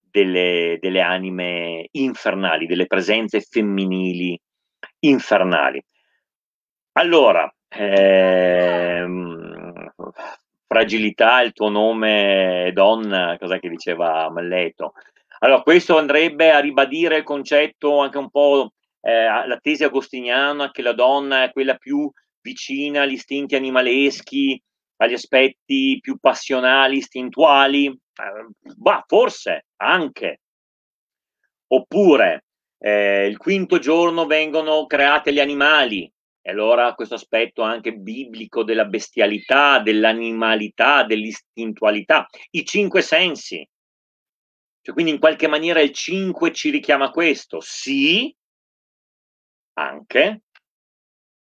delle, delle anime infernali, delle presenze femminili infernali. Allora, ehm, fragilità, il tuo nome donna, cosa che diceva Malleto? Allora, questo andrebbe a ribadire il concetto anche un po' eh, la tesi agostiniana che la donna è quella più vicina agli istinti animaleschi, agli aspetti più passionali, istintuali, eh, bah, forse anche. Oppure eh, il quinto giorno vengono creati gli animali, e allora questo aspetto anche biblico della bestialità, dell'animalità, dell'istintualità, i cinque sensi. Cioè, quindi in qualche maniera il cinque ci richiama questo. Sì, anche,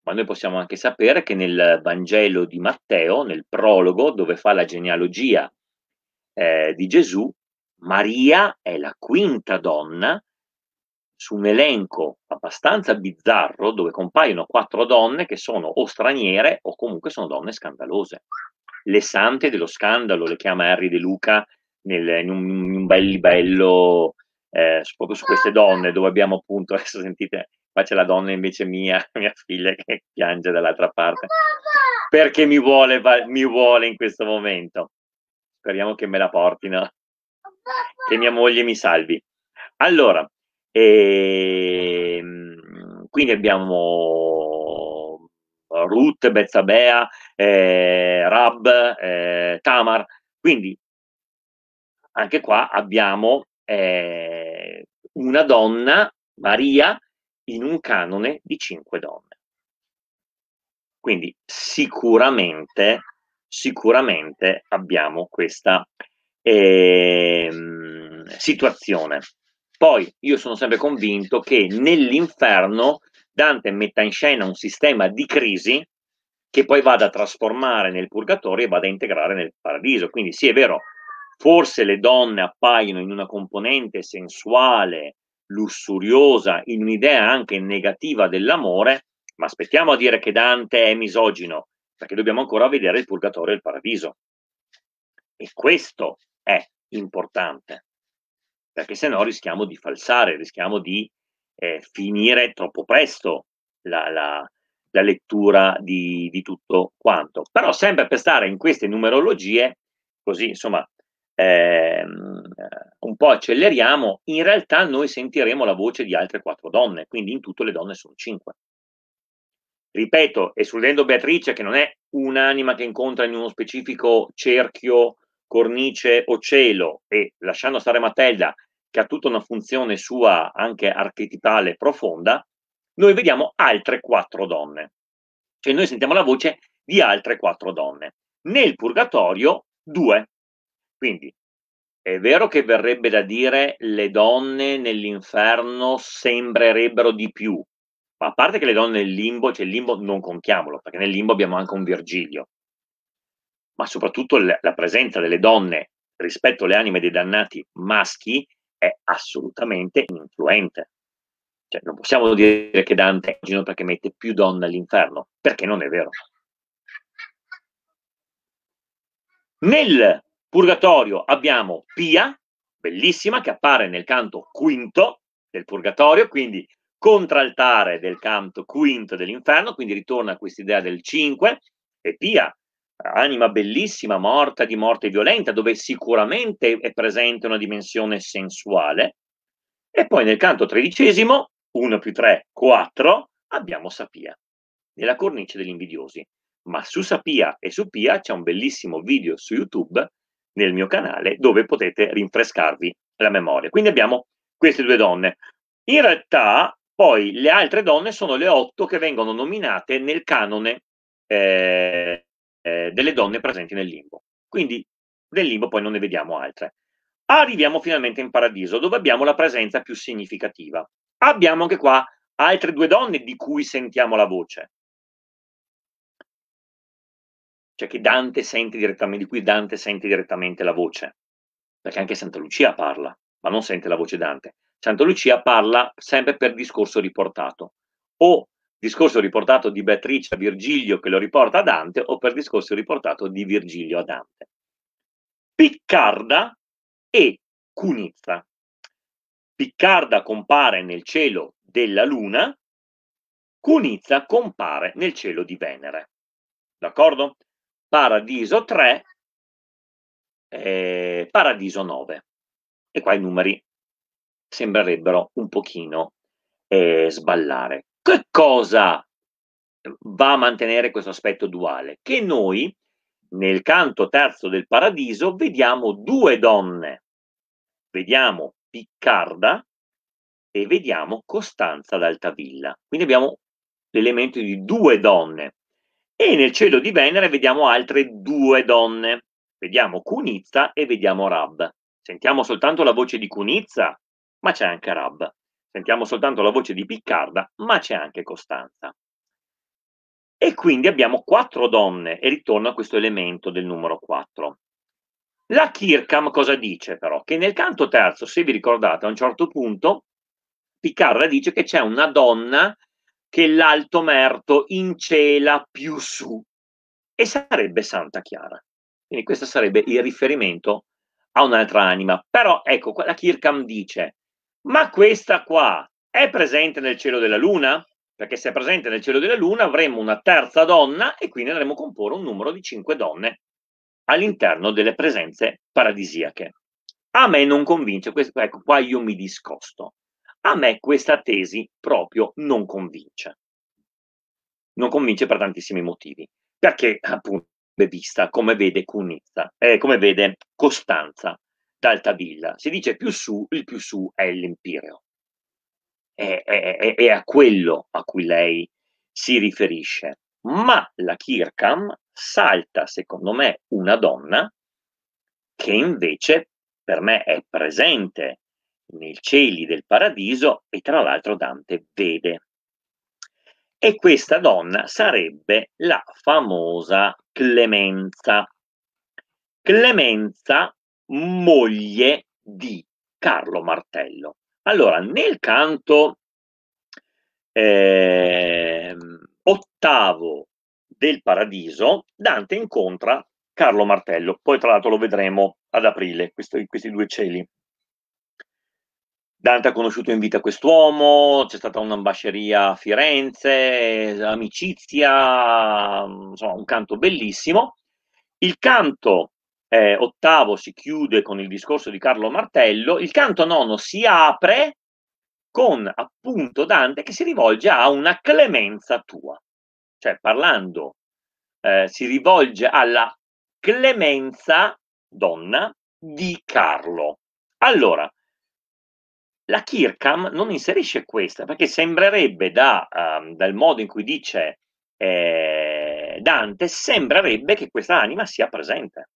ma noi possiamo anche sapere che nel Vangelo di Matteo, nel prologo, dove fa la genealogia eh, di Gesù, Maria è la quinta donna su un elenco abbastanza bizzarro dove compaiono quattro donne che sono o straniere o comunque sono donne scandalose. Le sante dello scandalo le chiama Harry De Luca nel, in, un, in un bel libello eh, proprio su queste donne dove abbiamo appunto, adesso sentite, qua c'è la donna invece mia, mia figlia che piange dall'altra parte perché mi vuole, mi vuole in questo momento. Speriamo che me la portino, che mia moglie mi salvi. Allora, e ehm, quindi abbiamo Ruth, Bezzabea, eh, Rab, eh, Tamar. Quindi anche qua abbiamo eh, una donna, Maria, in un canone di cinque donne. Quindi sicuramente, sicuramente abbiamo questa eh, situazione. Poi io sono sempre convinto che nell'inferno Dante metta in scena un sistema di crisi che poi vada a trasformare nel purgatorio e vada a integrare nel paradiso. Quindi sì, è vero, forse le donne appaiono in una componente sensuale, lussuriosa, in un'idea anche negativa dell'amore, ma aspettiamo a dire che Dante è misogino, perché dobbiamo ancora vedere il purgatorio e il paradiso. E questo è importante perché se no rischiamo di falsare, rischiamo di eh, finire troppo presto la, la, la lettura di, di, tutto quanto. Però sempre per stare in queste numerologie, così insomma ehm, un po' acceleriamo, in realtà noi sentiremo la voce di altre quattro donne, quindi in tutto le donne sono cinque. Ripeto, escludendo Beatrice, che non è un'anima che incontra in uno specifico cerchio cornice o cielo e lasciando stare Matelda che ha tutta una funzione sua anche archetipale profonda, noi vediamo altre quattro donne. Cioè noi sentiamo la voce di altre quattro donne. Nel purgatorio due. Quindi è vero che verrebbe da dire le donne nell'inferno sembrerebbero di più, ma a parte che le donne nel limbo, cioè il limbo non contiamolo, perché nel limbo abbiamo anche un Virgilio, ma soprattutto la presenza delle donne rispetto alle anime dei dannati maschi è assolutamente influente. Cioè, non possiamo dire che Dante è perché mette più donne all'inferno, perché non è vero. Nel Purgatorio abbiamo Pia, bellissima, che appare nel canto quinto del Purgatorio, quindi contraltare del canto quinto dell'inferno, quindi ritorna a quest'idea del 5, e Pia anima bellissima, morta di morte violenta, dove sicuramente è presente una dimensione sensuale. E poi nel canto tredicesimo, 1 più 3, 4, abbiamo Sapia, nella cornice degli invidiosi. Ma su Sapia e su Pia c'è un bellissimo video su YouTube nel mio canale dove potete rinfrescarvi la memoria. Quindi abbiamo queste due donne. In realtà poi le altre donne sono le otto che vengono nominate nel canone eh, eh, delle donne presenti nel limbo. Quindi nel limbo poi non ne vediamo altre. Arriviamo finalmente in paradiso, dove abbiamo la presenza più significativa. Abbiamo anche qua altre due donne di cui sentiamo la voce. Cioè che Dante sente direttamente, di cui Dante sente direttamente la voce. Perché anche Santa Lucia parla, ma non sente la voce Dante. Santa Lucia parla sempre per discorso riportato. O discorso riportato di Beatrice a Virgilio che lo riporta a Dante o per discorso riportato di Virgilio a Dante. Piccarda e Cunizza. Piccarda compare nel cielo della Luna, Cunizza compare nel cielo di Venere. D'accordo? Paradiso 3, eh, Paradiso 9. E qua i numeri sembrerebbero un pochino eh, sballare. Che cosa va a mantenere questo aspetto duale? Che noi nel canto terzo del paradiso vediamo due donne, vediamo Piccarda e vediamo Costanza d'Altavilla. Quindi abbiamo l'elemento di due donne. E nel cielo di Venere vediamo altre due donne. Vediamo Cunizza e vediamo Rab. Sentiamo soltanto la voce di Cunizza, ma c'è anche Rab. Sentiamo soltanto la voce di Piccarda, ma c'è anche Costanza. E quindi abbiamo quattro donne e ritorno a questo elemento del numero 4. La Kirkham cosa dice però? Che nel canto terzo, se vi ricordate, a un certo punto Piccarda dice che c'è una donna che l'alto merto incela più su e sarebbe Santa Chiara. Quindi questo sarebbe il riferimento a un'altra anima. Però ecco, la Kirkham dice ma questa qua è presente nel cielo della Luna? Perché se è presente nel cielo della Luna avremo una terza donna e quindi andremo a comporre un numero di cinque donne all'interno delle presenze paradisiache. A me non convince, questo, ecco qua io mi discosto. A me questa tesi proprio non convince. Non convince per tantissimi motivi, perché appunto è vista come vede Cunizza, eh, come vede Costanza, d'Altavilla. Si dice più su, il più su è l'Empireo. È, è, è a quello a cui lei si riferisce. Ma la Kirkham salta, secondo me, una donna che invece per me è presente nei cieli del paradiso e tra l'altro Dante vede. E questa donna sarebbe la famosa Clemenza. Clemenza moglie di Carlo Martello. Allora, nel canto eh, ottavo del Paradiso, Dante incontra Carlo Martello, poi tra l'altro lo vedremo ad aprile, questo, questi due cieli. Dante ha conosciuto in vita quest'uomo, c'è stata un'ambasceria a Firenze, amicizia, insomma un canto bellissimo. Il canto eh, ottavo si chiude con il discorso di Carlo Martello, il canto nono si apre con appunto Dante che si rivolge a una clemenza tua, cioè parlando eh, si rivolge alla clemenza donna di Carlo. Allora, la Kirkham non inserisce questa perché sembrerebbe da, um, dal modo in cui dice eh, Dante, sembrerebbe che questa anima sia presente.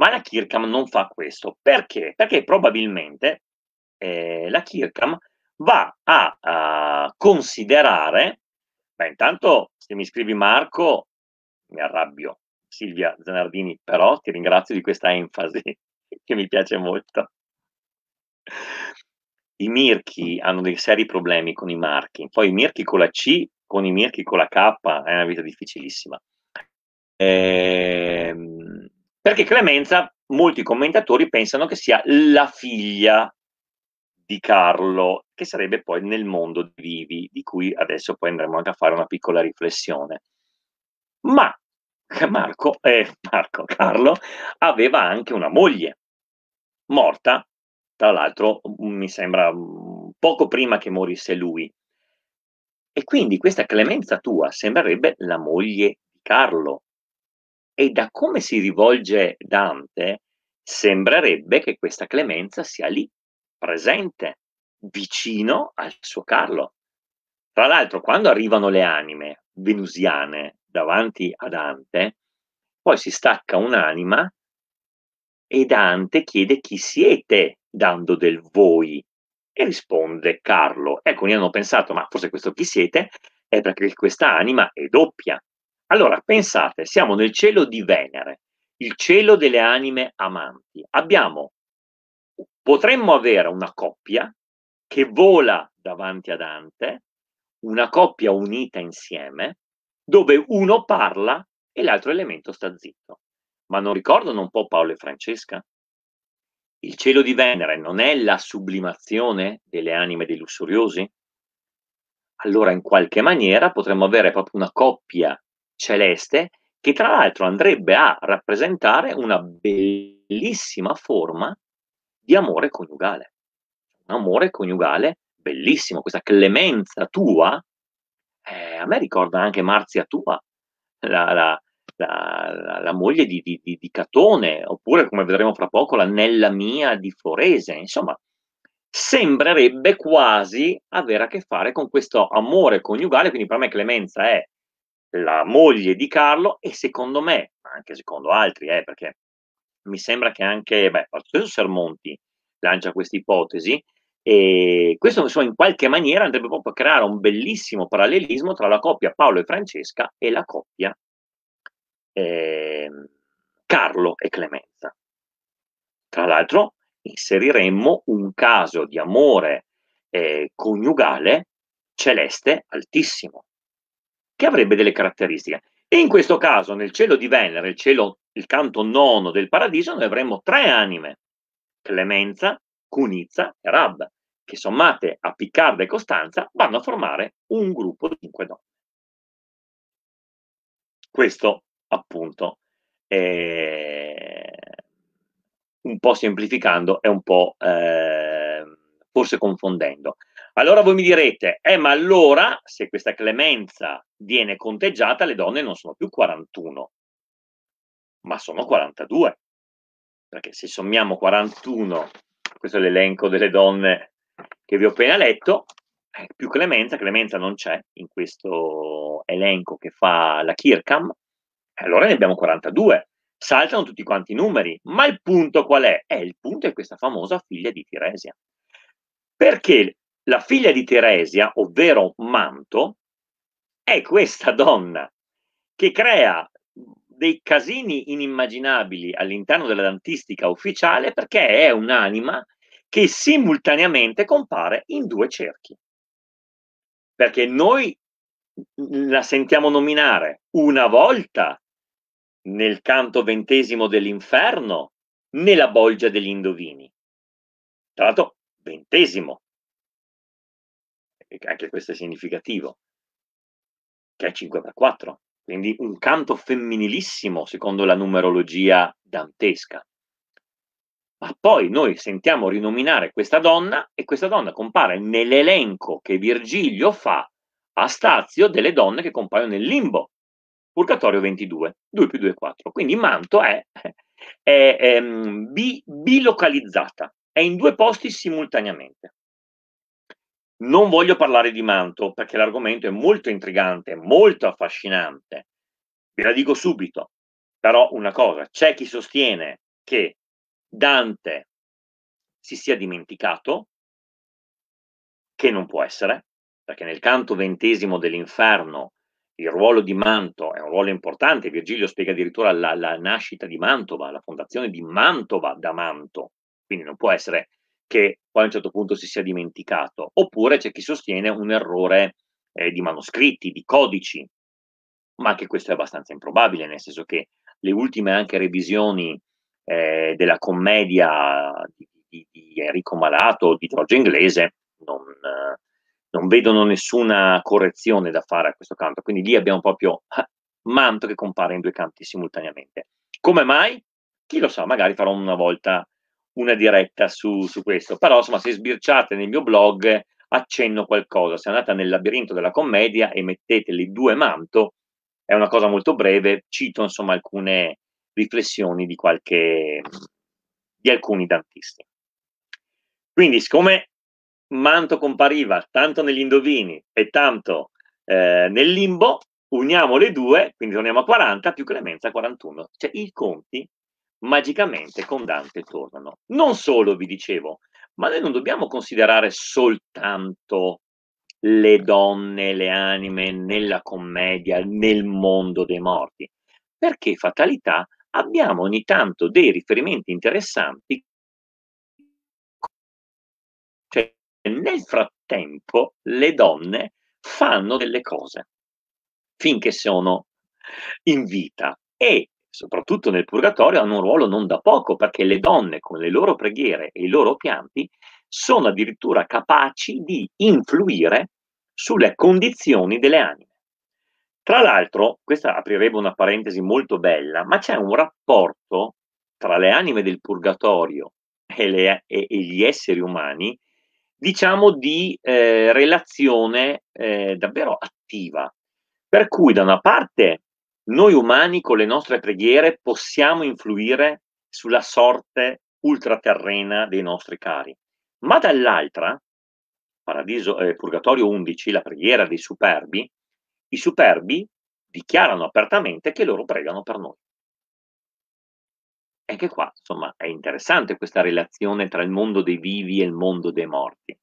Ma la Kirkham non fa questo. Perché? Perché probabilmente eh, la Kirkham va a, a considerare, beh intanto se mi scrivi Marco mi arrabbio, Silvia Zanardini, però ti ringrazio di questa enfasi che mi piace molto. I mirchi hanno dei seri problemi con i marchi, poi i mirchi con la C, con i mirchi con la K, è una vita difficilissima. Ehm, perché Clemenza, molti commentatori pensano che sia la figlia di Carlo, che sarebbe poi nel mondo di Vivi, di cui adesso poi andremo anche a fare una piccola riflessione. Ma Marco, eh, Marco Carlo aveva anche una moglie morta, tra l'altro mm, mi sembra mm, poco prima che morisse lui. E quindi questa clemenza tua sembrerebbe la moglie di Carlo, e da come si rivolge Dante sembrerebbe che questa clemenza sia lì, presente, vicino al suo Carlo. Tra l'altro, quando arrivano le anime venusiane davanti a Dante, poi si stacca un'anima e Dante chiede chi siete dando del voi e risponde Carlo. Ecco, ne hanno pensato, ma forse questo chi siete è perché questa anima è doppia, allora, pensate, siamo nel cielo di Venere, il cielo delle anime amanti. Abbiamo, potremmo avere una coppia che vola davanti a Dante, una coppia unita insieme, dove uno parla e l'altro elemento sta zitto. Ma non ricordano un po' Paolo e Francesca? Il cielo di Venere non è la sublimazione delle anime dei lussuriosi? Allora, in qualche maniera, potremmo avere proprio una coppia celeste che tra l'altro andrebbe a rappresentare una bellissima forma di amore coniugale. Un amore coniugale bellissimo, questa clemenza tua, eh, a me ricorda anche Marzia tua, la, la, la, la moglie di, di, di, Catone, oppure come vedremo fra poco, la Nella mia di Forese, insomma, sembrerebbe quasi avere a che fare con questo amore coniugale, quindi per me clemenza è la moglie di Carlo e secondo me, anche secondo altri, eh, perché mi sembra che anche, beh, lo stesso Sermonti lancia questa ipotesi, e questo insomma, in qualche maniera andrebbe proprio a creare un bellissimo parallelismo tra la coppia Paolo e Francesca e la coppia eh, Carlo e Clemenza. Tra l'altro inseriremmo un caso di amore eh, coniugale celeste altissimo, che avrebbe delle caratteristiche. E in questo caso, nel cielo di Venere, il, cielo, il canto nono del paradiso, noi avremmo tre anime, Clemenza, Cunizza e Rab, che sommate a Piccarda e Costanza vanno a formare un gruppo di cinque donne. Questo, appunto, è un po' semplificando e un po' eh, forse confondendo. Allora voi mi direte, eh ma allora se questa clemenza viene conteggiata le donne non sono più 41, ma sono 42, perché se sommiamo 41, questo è l'elenco delle donne che vi ho appena letto, eh, più clemenza, clemenza non c'è in questo elenco che fa la Kirkham, allora ne abbiamo 42, saltano tutti quanti i numeri, ma il punto qual è? Eh, il punto è questa famosa figlia di Tiresia. Perché la figlia di Teresia, ovvero Manto, è questa donna che crea dei casini inimmaginabili all'interno della dantistica ufficiale perché è un'anima che simultaneamente compare in due cerchi. Perché noi la sentiamo nominare una volta nel canto ventesimo dell'inferno, nella bolgia degli indovini. Tra l'altro, ventesimo, anche questo è significativo, che è 5 per 4 quindi un canto femminilissimo secondo la numerologia dantesca. Ma poi noi sentiamo rinominare questa donna e questa donna compare nell'elenco che Virgilio fa a Stazio delle donne che compaiono nel limbo, Purgatorio 22, 2 più 2 è 4. Quindi Manto è, è, è ehm, bi, bilocalizzata, è in due posti simultaneamente. Non voglio parlare di Manto perché l'argomento è molto intrigante, molto affascinante. Ve la dico subito, però una cosa, c'è chi sostiene che Dante si sia dimenticato, che non può essere, perché nel canto ventesimo dell'inferno il ruolo di Manto è un ruolo importante, Virgilio spiega addirittura la, la nascita di Mantova, la fondazione di Mantova da Manto, quindi non può essere che poi a un certo punto si sia dimenticato, oppure c'è chi sostiene un errore eh, di manoscritti, di codici, ma anche questo è abbastanza improbabile, nel senso che le ultime anche revisioni eh, della commedia di, di, Enrico Malato, di Giorgio Inglese, non, eh, non, vedono nessuna correzione da fare a questo canto, quindi lì abbiamo proprio ah, Manto che compare in due canti simultaneamente. Come mai? Chi lo sa, magari farò una volta una diretta su, su questo, però insomma se sbirciate nel mio blog accenno qualcosa, se andate nel labirinto della commedia e mettete le due manto, è una cosa molto breve, cito insomma alcune riflessioni di, qualche, di alcuni dantisti. Quindi siccome manto compariva tanto negli indovini e tanto eh, nel limbo, uniamo le due, quindi torniamo a 40 più Clemenza 41. Cioè i conti magicamente con Dante tornano. Non solo, vi dicevo, ma noi non dobbiamo considerare soltanto le donne, le anime nella commedia, nel mondo dei morti, perché fatalità abbiamo ogni tanto dei riferimenti interessanti. Cioè, nel frattempo le donne fanno delle cose finché sono in vita e soprattutto nel purgatorio, hanno un ruolo non da poco, perché le donne con le loro preghiere e i loro pianti sono addirittura capaci di influire sulle condizioni delle anime. Tra l'altro, questa aprirebbe una parentesi molto bella, ma c'è un rapporto tra le anime del purgatorio e, le, e, e gli esseri umani, diciamo di eh, relazione eh, davvero attiva. Per cui da una parte noi umani con le nostre preghiere possiamo influire sulla sorte ultraterrena dei nostri cari, ma dall'altra, Paradiso, eh, Purgatorio 11, la preghiera dei superbi, i superbi dichiarano apertamente che loro pregano per noi. E che qua, insomma, è interessante questa relazione tra il mondo dei vivi e il mondo dei morti.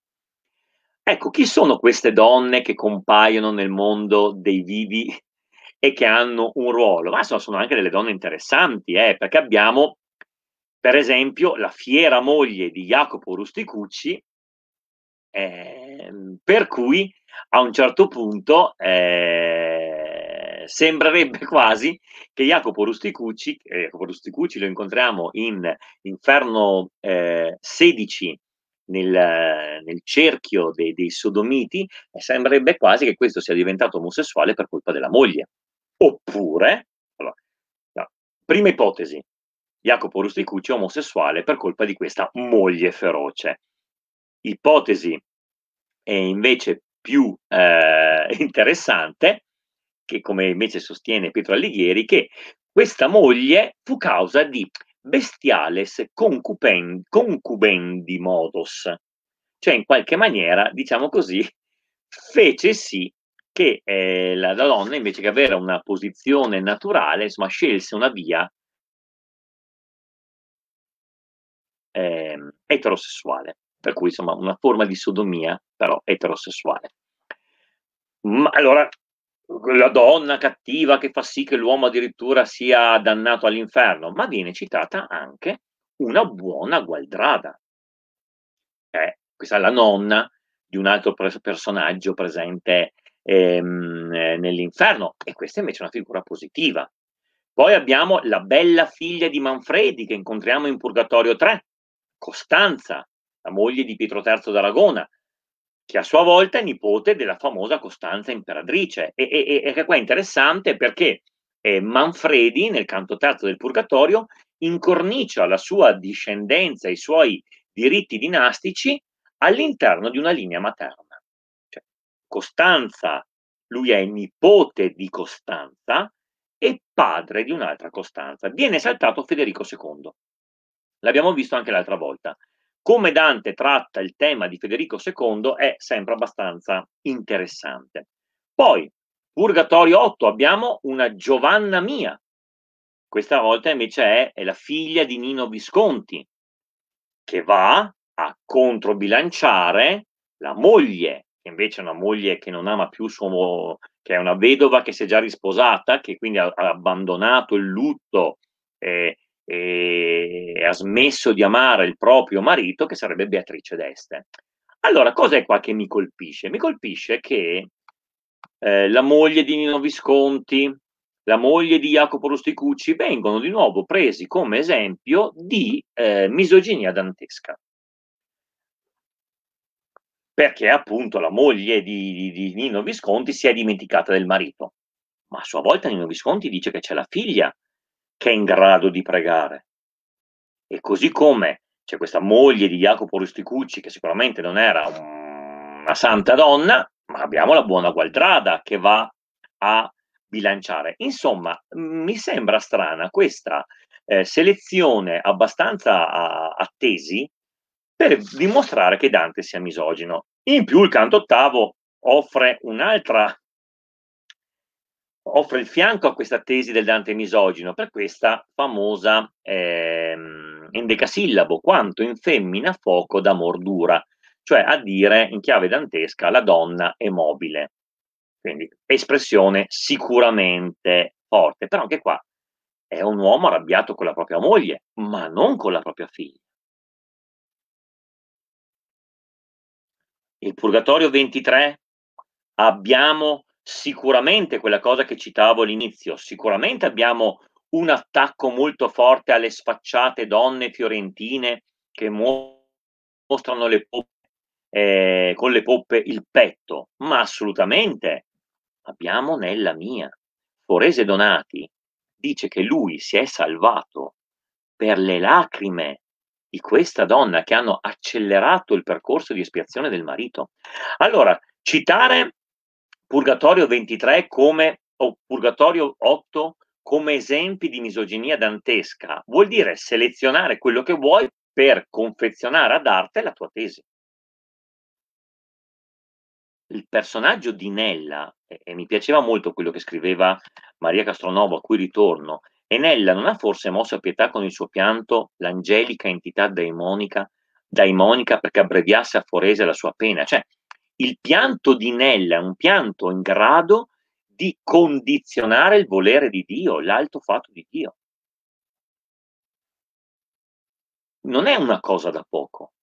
Ecco, chi sono queste donne che compaiono nel mondo dei vivi e che hanno un ruolo, ma sono, sono anche delle donne interessanti, eh, perché abbiamo per esempio la fiera moglie di Jacopo Rusticucci, eh, per cui a un certo punto eh, sembrerebbe quasi che Jacopo Rusticucci, eh, Jacopo Rusticucci lo incontriamo in Inferno 16 eh, nel, nel cerchio dei, dei sodomiti, e sembrerebbe quasi che questo sia diventato omosessuale per colpa della moglie. Oppure, allora, no, prima ipotesi, Jacopo Rusticucci è omosessuale per colpa di questa moglie feroce. Ipotesi è invece più eh, interessante, che come invece sostiene Pietro Alighieri, che questa moglie fu causa di bestiales concuben, concubendi modos, cioè in qualche maniera, diciamo così, fece sì che eh, la, la, donna invece che avere una posizione naturale, insomma, scelse una via eh, eterosessuale, per cui insomma una forma di sodomia, però eterosessuale. Ma allora la donna cattiva che fa sì che l'uomo addirittura sia dannato all'inferno, ma viene citata anche una buona gualdrada. Eh, questa è la nonna di un altro pres- personaggio presente ehm, eh, nell'inferno e questa invece è una figura positiva. Poi abbiamo la bella figlia di Manfredi che incontriamo in Purgatorio 3, Costanza, la moglie di Pietro III d'Aragona, che a sua volta è nipote della famosa Costanza imperatrice. E, e, e, e qua è interessante perché eh, Manfredi, nel canto terzo del Purgatorio, incornicia la sua discendenza, i suoi diritti dinastici all'interno di una linea materna. Costanza, lui è nipote di Costanza e padre di un'altra Costanza. Viene esaltato Federico II. L'abbiamo visto anche l'altra volta. Come Dante tratta il tema di Federico II è sempre abbastanza interessante. Poi, Purgatorio 8, abbiamo una Giovanna Mia. Questa volta invece è, è la figlia di Nino Visconti, che va a controbilanciare la moglie invece una moglie che non ama più suo che è una vedova che si è già risposata, che quindi ha, ha abbandonato il lutto eh, e ha smesso di amare il proprio marito, che sarebbe Beatrice d'Este. Allora, cos'è qua che mi colpisce? Mi colpisce che eh, la moglie di Nino Visconti, la moglie di Jacopo Rusticucci vengono di nuovo presi come esempio di eh, misoginia dantesca perché appunto la moglie di, di, Nino Visconti si è dimenticata del marito. Ma a sua volta Nino Visconti dice che c'è la figlia che è in grado di pregare. E così come c'è questa moglie di Jacopo Rusticucci, che sicuramente non era una santa donna, ma abbiamo la buona Gualdrada che va a bilanciare. Insomma, mi sembra strana questa eh, selezione abbastanza a, ah, a tesi per dimostrare che Dante sia misogino. In più il canto ottavo offre un'altra offre il fianco a questa tesi del Dante misogino per questa famosa ehm, endecasillabo quanto in femmina fuoco d'amor dura cioè a dire in chiave dantesca la donna è mobile quindi espressione sicuramente forte però anche qua è un uomo arrabbiato con la propria moglie ma non con la propria figlia il Purgatorio 23 abbiamo sicuramente quella cosa che citavo all'inizio, sicuramente abbiamo un attacco molto forte alle sfacciate donne fiorentine che mostrano le poppe, eh, con le poppe il petto, ma assolutamente abbiamo nella mia. Forese Donati dice che lui si è salvato per le lacrime di questa donna che hanno accelerato il percorso di espiazione del marito. Allora, citare Purgatorio 23 come, o Purgatorio 8 come esempi di misoginia dantesca vuol dire selezionare quello che vuoi per confezionare ad arte la tua tesi. Il personaggio di Nella, e mi piaceva molto quello che scriveva Maria Castronovo, a cui ritorno, e Nella non ha forse mosso a pietà con il suo pianto l'angelica entità daimonica, daimonica perché abbreviasse a Forese la sua pena? Cioè, il pianto di Nella è un pianto in grado di condizionare il volere di Dio, l'alto fatto di Dio. Non è una cosa da poco.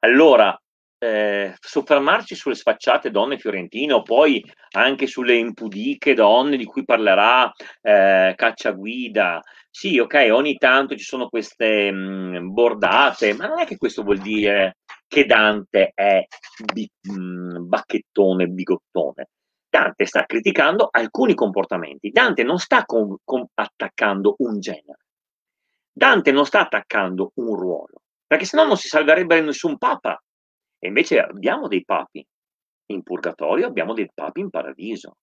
Allora, eh, soffermarci sulle sfacciate donne fiorentine o poi anche sulle impudiche donne di cui parlerà eh, Cacciaguida. Sì, ok, ogni tanto ci sono queste mh, mm, bordate, ma non è che questo vuol dire che Dante è bi- mh, mm, bacchettone, bigottone. Dante sta criticando alcuni comportamenti. Dante non sta con, con, attaccando un genere. Dante non sta attaccando un ruolo, perché se no non si salverebbe nessun papa e invece abbiamo dei papi in purgatorio, abbiamo dei papi in paradiso.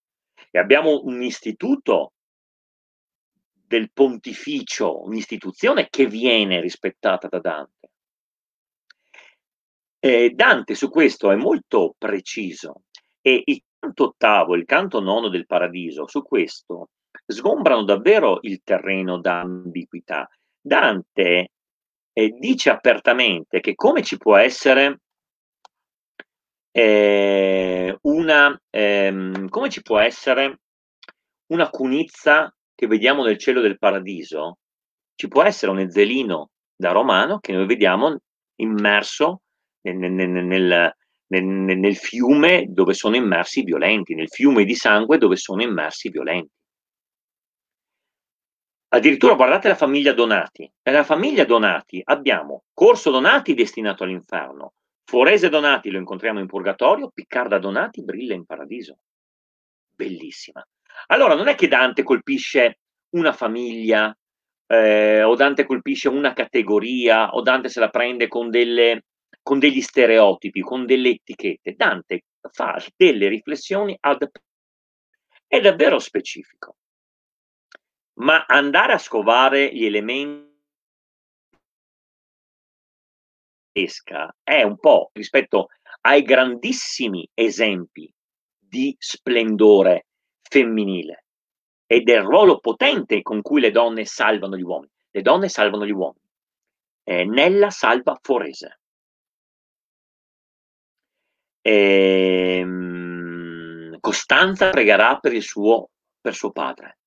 E abbiamo un istituto del pontificio, un'istituzione che viene rispettata da Dante. Eh, Dante su questo è molto preciso e il canto ottavo e il canto nono del paradiso su questo sgombrano davvero il terreno da ambiguità. Dante eh, dice apertamente che come ci può essere eh, una, ehm, come ci può essere una cunizza che vediamo nel cielo del paradiso? Ci può essere un ezzelino da romano che noi vediamo immerso nel, nel, nel, nel, fiume dove sono immersi i violenti, nel fiume di sangue dove sono immersi i violenti. Addirittura guardate la famiglia Donati. Nella famiglia Donati abbiamo Corso Donati destinato all'inferno, Forese Donati lo incontriamo in purgatorio, Piccarda Donati brilla in paradiso. Bellissima. Allora, non è che Dante colpisce una famiglia, eh, o Dante colpisce una categoria, o Dante se la prende con, delle, con degli stereotipi, con delle etichette. Dante fa delle riflessioni ad... È davvero specifico. Ma andare a scovare gli elementi gigantesca è un po' rispetto ai grandissimi esempi di splendore femminile e del ruolo potente con cui le donne salvano gli uomini. Le donne salvano gli uomini. Eh, Nella salva Forese. Ehm, Costanza pregherà per, suo, per suo padre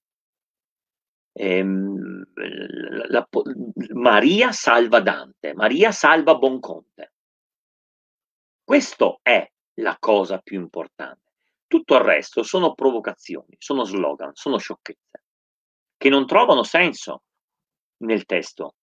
ehm, la, la, Maria salva Dante, Maria salva Bonconte. Questo è la cosa più importante. Tutto il resto sono provocazioni, sono slogan, sono sciocchezze che non trovano senso nel testo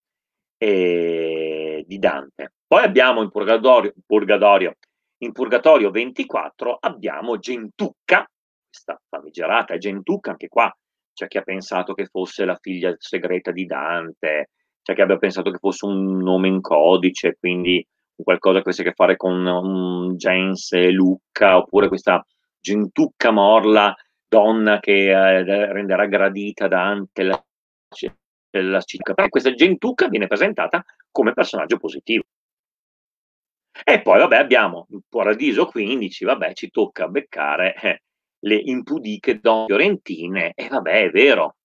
eh, di Dante. Poi abbiamo in Purgatorio, Purgatorio, in Purgatorio 24 abbiamo Gentucca, questa famigerata Gentucca, anche qua c'è cioè, chi ha pensato che fosse la figlia segreta di Dante, c'è cioè, chi abbia pensato che fosse un nome in codice, quindi qualcosa che avesse a che fare con um, Gens e Lucca, oppure questa gentucca morla donna che eh, renderà gradita Dante la, la città. Però questa gentucca viene presentata come personaggio positivo. E poi, vabbè, abbiamo Paradiso 15, vabbè, ci tocca beccare eh, le impudiche donne fiorentine. E vabbè, è vero.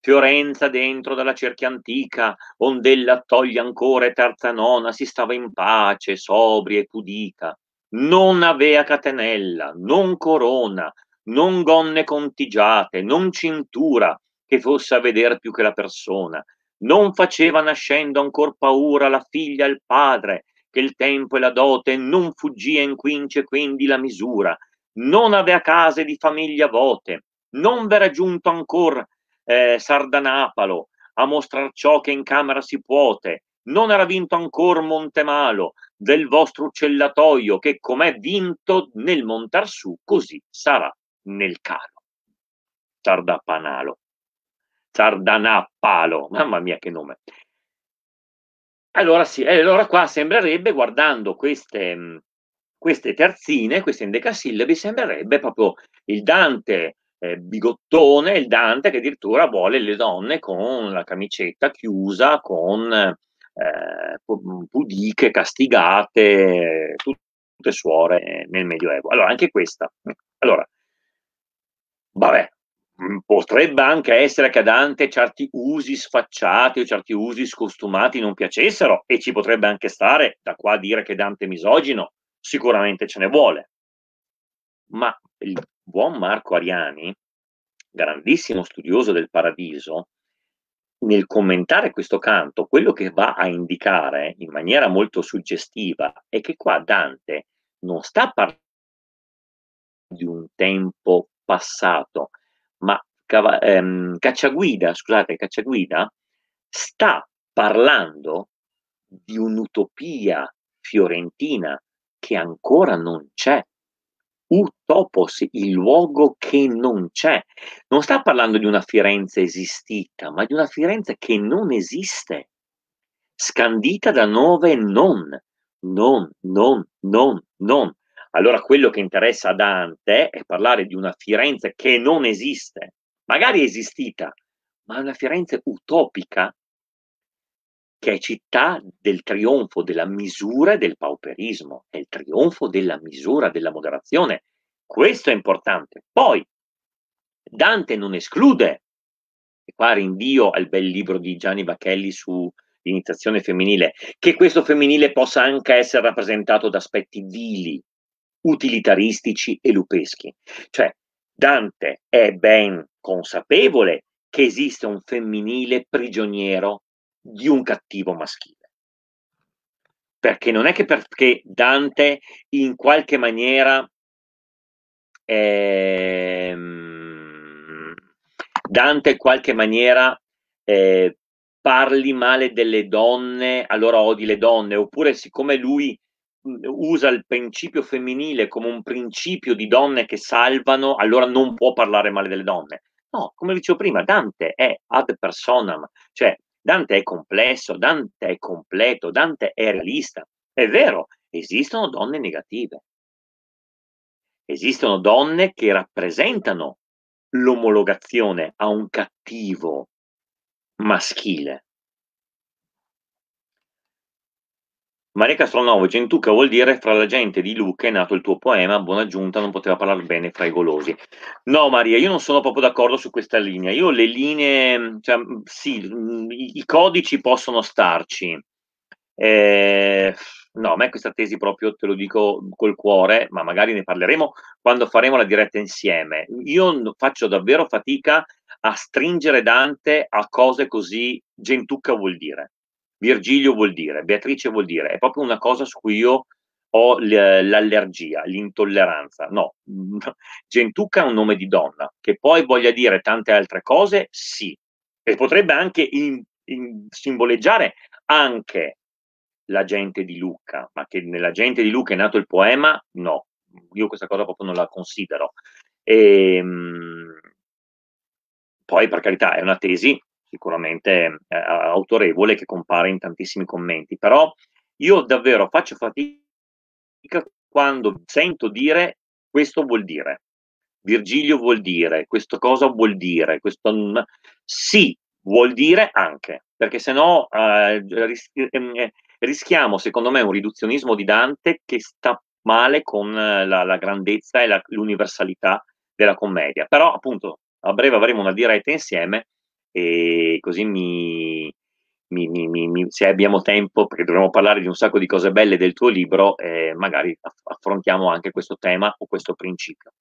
Fiorenza dentro dalla cerchia antica, ondella toglie ancora e terza nona, si stava in pace, sobria e pudica. Non avea catenella, non corona, non gonne contigiate, non cintura che fosse a veder più che la persona. Non faceva nascendo ancor paura la figlia al padre, che il tempo e la dote non fuggia in quince quindi la misura, non avea case di famiglia vote, non v'era giunto ancor eh, Sardanapalo a mostrar ciò che in camera si puote, non era vinto ancor Montemalo del vostro uccellatoio che com'è vinto nel montar su, così sarà nel calo. Sardapanalo. Sardanappalo, mamma mia che nome. Allora sì, allora qua sembrerebbe, guardando queste, mm, queste terzine, queste endecasillabi, sembrerebbe proprio il Dante eh, bigottone, il Dante che addirittura vuole le donne con la camicetta chiusa, con eh, mm, pudiche, castigate, tutte suore nel Medioevo. Allora, anche questa. Mm, allora, vabbè, mm, potrebbe anche essere che a Dante certi usi sfacciati o certi usi scostumati non piacessero e ci potrebbe anche stare da qua a dire che Dante è misogino, sicuramente ce ne vuole. Ma il buon Marco Ariani, grandissimo studioso del paradiso, nel commentare questo canto, quello che va a indicare in maniera molto suggestiva è che qua Dante non sta parlando di un tempo passato, ma cava- ehm, Cacciaguida, scusate, Cacciaguida sta parlando di un'utopia fiorentina che ancora non c'è. Utopos, il luogo che non c'è. Non sta parlando di una Firenze esistita, ma di una Firenze che non esiste, scandita da nove non, non, non, non, non. Allora quello che interessa a Dante è parlare di una Firenze che non esiste, magari esistita, ma una Firenze utopica che è città del trionfo della misura e del pauperismo, è il trionfo della misura, della moderazione. Questo è importante. Poi, Dante non esclude, e qua rinvio al bel libro di Gianni Bacchelli su iniziazione femminile, che questo femminile possa anche essere rappresentato da aspetti vili, utilitaristici e lupeschi. Cioè, Dante è ben consapevole che esiste un femminile prigioniero di un cattivo maschile. Perché non è che perché Dante in qualche maniera eh, Dante in qualche maniera eh, parli male delle donne, allora odi le donne, oppure siccome lui mm, usa il principio femminile come un principio di donne che salvano, allora non può parlare male delle donne. No, come dicevo prima, Dante è ad personam, cioè Dante è complesso, Dante è completo, Dante è realista. È vero, esistono donne negative. Esistono donne che rappresentano l'omologazione a un cattivo maschile. Maria Castronovo Gentuca vuol dire fra la gente di Luca è nato il tuo poema, buona giunta, non poteva parlare bene fra i golosi. No Maria, io non sono proprio d'accordo su questa linea. Io le linee, cioè, mm, sì, mm, i codici possono starci. Eh, no, a me questa tesi proprio te lo dico col cuore, ma magari ne parleremo quando faremo la diretta insieme. Io faccio davvero fatica a stringere Dante a cose così Gentucca vuol dire Virgilio vuol dire, Beatrice vuol dire, è proprio una cosa su cui io ho l'allergia, l'intolleranza. No, mm, Gentucca è un nome di donna, che poi voglia dire tante altre cose, sì, e potrebbe anche in, in simboleggiare anche la gente di Lucca, ma che nella gente di Lucca è nato il poema, no, io questa cosa proprio non la considero. E, ehm, poi, per carità, è una tesi, sicuramente eh, autorevole che compare in tantissimi commenti, però io davvero faccio fatica quando sento dire questo vuol dire, Virgilio vuol dire, questo cosa vuol dire, questo sì vuol dire anche, perché se no eh, ris- ehm, eh, rischiamo secondo me un riduzionismo di Dante che sta male con la, la grandezza e la, l'universalità della commedia, però appunto a breve avremo una diretta insieme e così mi, mi, mi, se abbiamo tempo, perché dovremmo parlare di un sacco di cose belle del tuo libro, eh, magari affrontiamo anche questo tema o questo principio.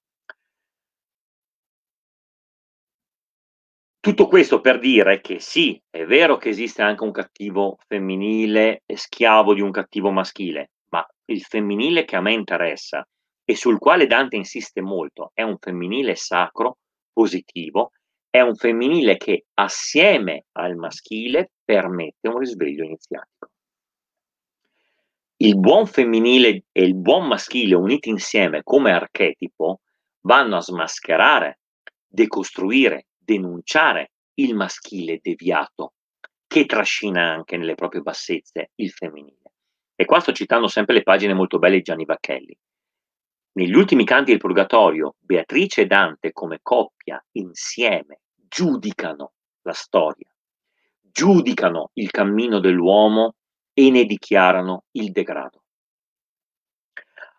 Tutto questo per dire che sì, è vero che esiste anche un cattivo femminile eh, schiavo di un cattivo maschile, ma il femminile che a me interessa e sul quale Dante insiste molto è un femminile sacro, positivo, è un femminile che assieme al maschile permette un risveglio iniziatico. Il buon femminile e il buon maschile uniti insieme come archetipo vanno a smascherare, decostruire, denunciare il maschile deviato che trascina anche nelle proprie bassezze il femminile. E qua sto citando sempre le pagine molto belle di Gianni Bacchelli. Negli ultimi canti del Purgatorio, Beatrice e Dante come coppia insieme giudicano la storia, giudicano il cammino dell'uomo e ne dichiarano il degrado.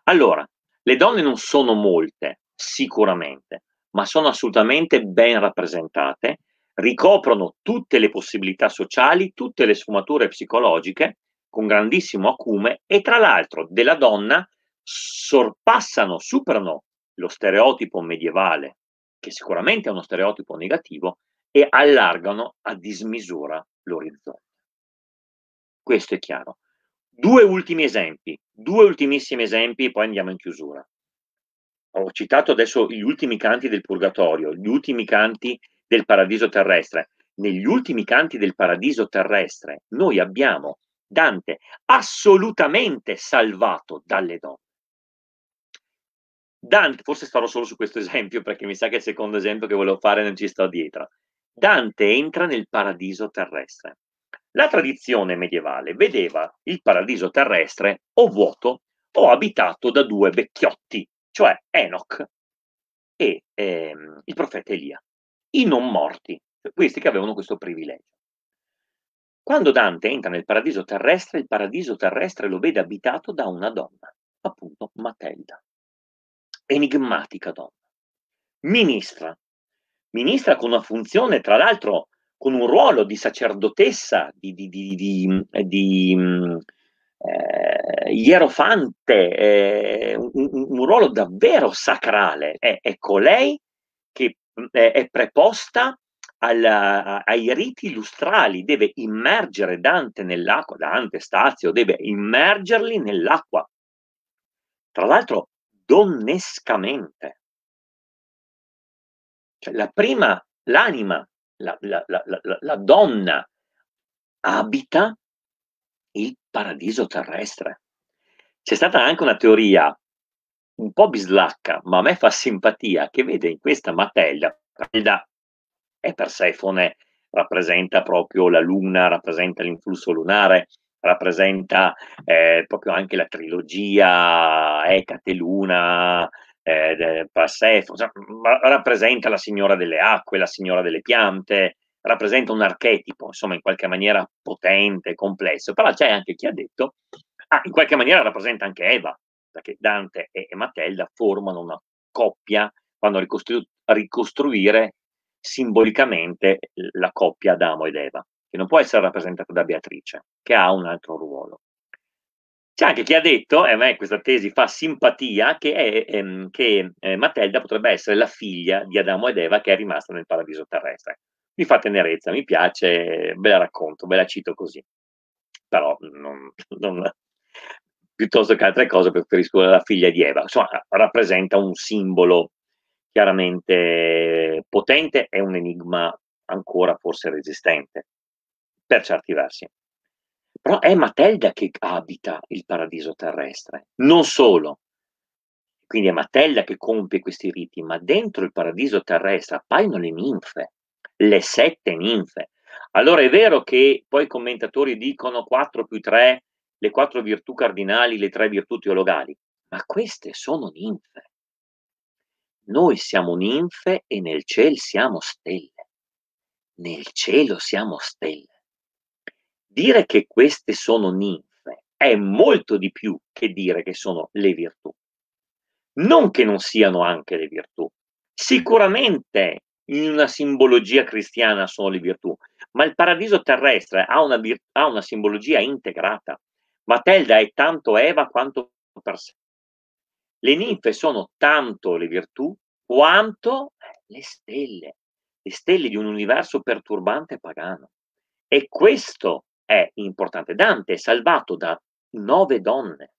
Allora, le donne non sono molte, sicuramente, ma sono assolutamente ben rappresentate, ricoprono tutte le possibilità sociali, tutte le sfumature psicologiche, con grandissimo acume, e tra l'altro della donna sorpassano, superano lo stereotipo medievale che sicuramente è uno stereotipo negativo, e allargano a dismisura l'orizzonte. Questo è chiaro. Due ultimi esempi, due ultimissimi esempi, poi andiamo in chiusura. Ho citato adesso gli ultimi canti del purgatorio, gli ultimi canti del paradiso terrestre. Negli ultimi canti del paradiso terrestre noi abbiamo Dante assolutamente salvato dalle donne. Dante, forse starò solo su questo esempio perché mi sa che il secondo esempio che volevo fare non ci sto dietro. Dante entra nel paradiso terrestre. La tradizione medievale vedeva il paradiso terrestre o vuoto o abitato da due vecchiotti, cioè Enoch e ehm, il profeta Elia, i non morti, questi che avevano questo privilegio. Quando Dante entra nel paradiso terrestre, il paradiso terrestre lo vede abitato da una donna, appunto Matelda enigmatica donna. Ministra, ministra con una funzione, tra l'altro, con un ruolo di sacerdotessa, di, di, di, di mm, eh, ierofante, eh, un, un, ruolo davvero sacrale. È, è colei che mm, è, è preposta alla, ai riti lustrali, deve immergere Dante nell'acqua, Dante, Stazio, deve immergerli nell'acqua. Tra l'altro donnescamente. Cioè la prima, l'anima, la, la, la, la donna abita il paradiso terrestre. C'è stata anche una teoria un po' bislacca, ma a me fa simpatia, che vede in questa materia, Mattelda è Persefone, rappresenta proprio la luna, rappresenta l'influsso lunare, rappresenta eh, proprio anche la trilogia Ecate Luna, eh, Persefo, rappresenta la signora delle acque, la signora delle piante, rappresenta un archetipo, insomma, in qualche maniera potente, complesso, però c'è anche chi ha detto, ah, in qualche maniera rappresenta anche Eva, perché Dante e, e Matilda formano una coppia, vanno a ricostru- ricostruire simbolicamente la coppia Adamo ed Eva che non può essere rappresentato da Beatrice, che ha un altro ruolo. C'è anche chi ha detto, e a me questa tesi fa simpatia, che, è, ehm, che eh, Matilda potrebbe essere la figlia di Adamo ed Eva che è rimasta nel paradiso terrestre. Mi fa tenerezza, mi piace, ve la racconto, ve la cito così. Però non, non, piuttosto che altre cose preferisco la figlia di Eva. Insomma, rappresenta un simbolo chiaramente potente, è un enigma ancora forse resistente per certi versi. Però è Matelda che abita il paradiso terrestre, non solo. Quindi è Matelda che compie questi riti, ma dentro il paradiso terrestre appaiono le ninfe, le sette ninfe. Allora è vero che poi i commentatori dicono 4 più 3, le quattro virtù cardinali, le tre virtù teologali, ma queste sono ninfe. Noi siamo ninfe e nel cielo siamo stelle. Nel cielo siamo stelle dire che queste sono ninfe è molto di più che dire che sono le virtù. Non che non siano anche le virtù. Sicuramente in una simbologia cristiana sono le virtù, ma il paradiso terrestre ha una, vir- ha una simbologia integrata. Matilda è tanto Eva quanto per sé. Le ninfe sono tanto le virtù quanto le stelle, le stelle di un universo perturbante e pagano. E questo è importante. Dante è salvato da nove donne,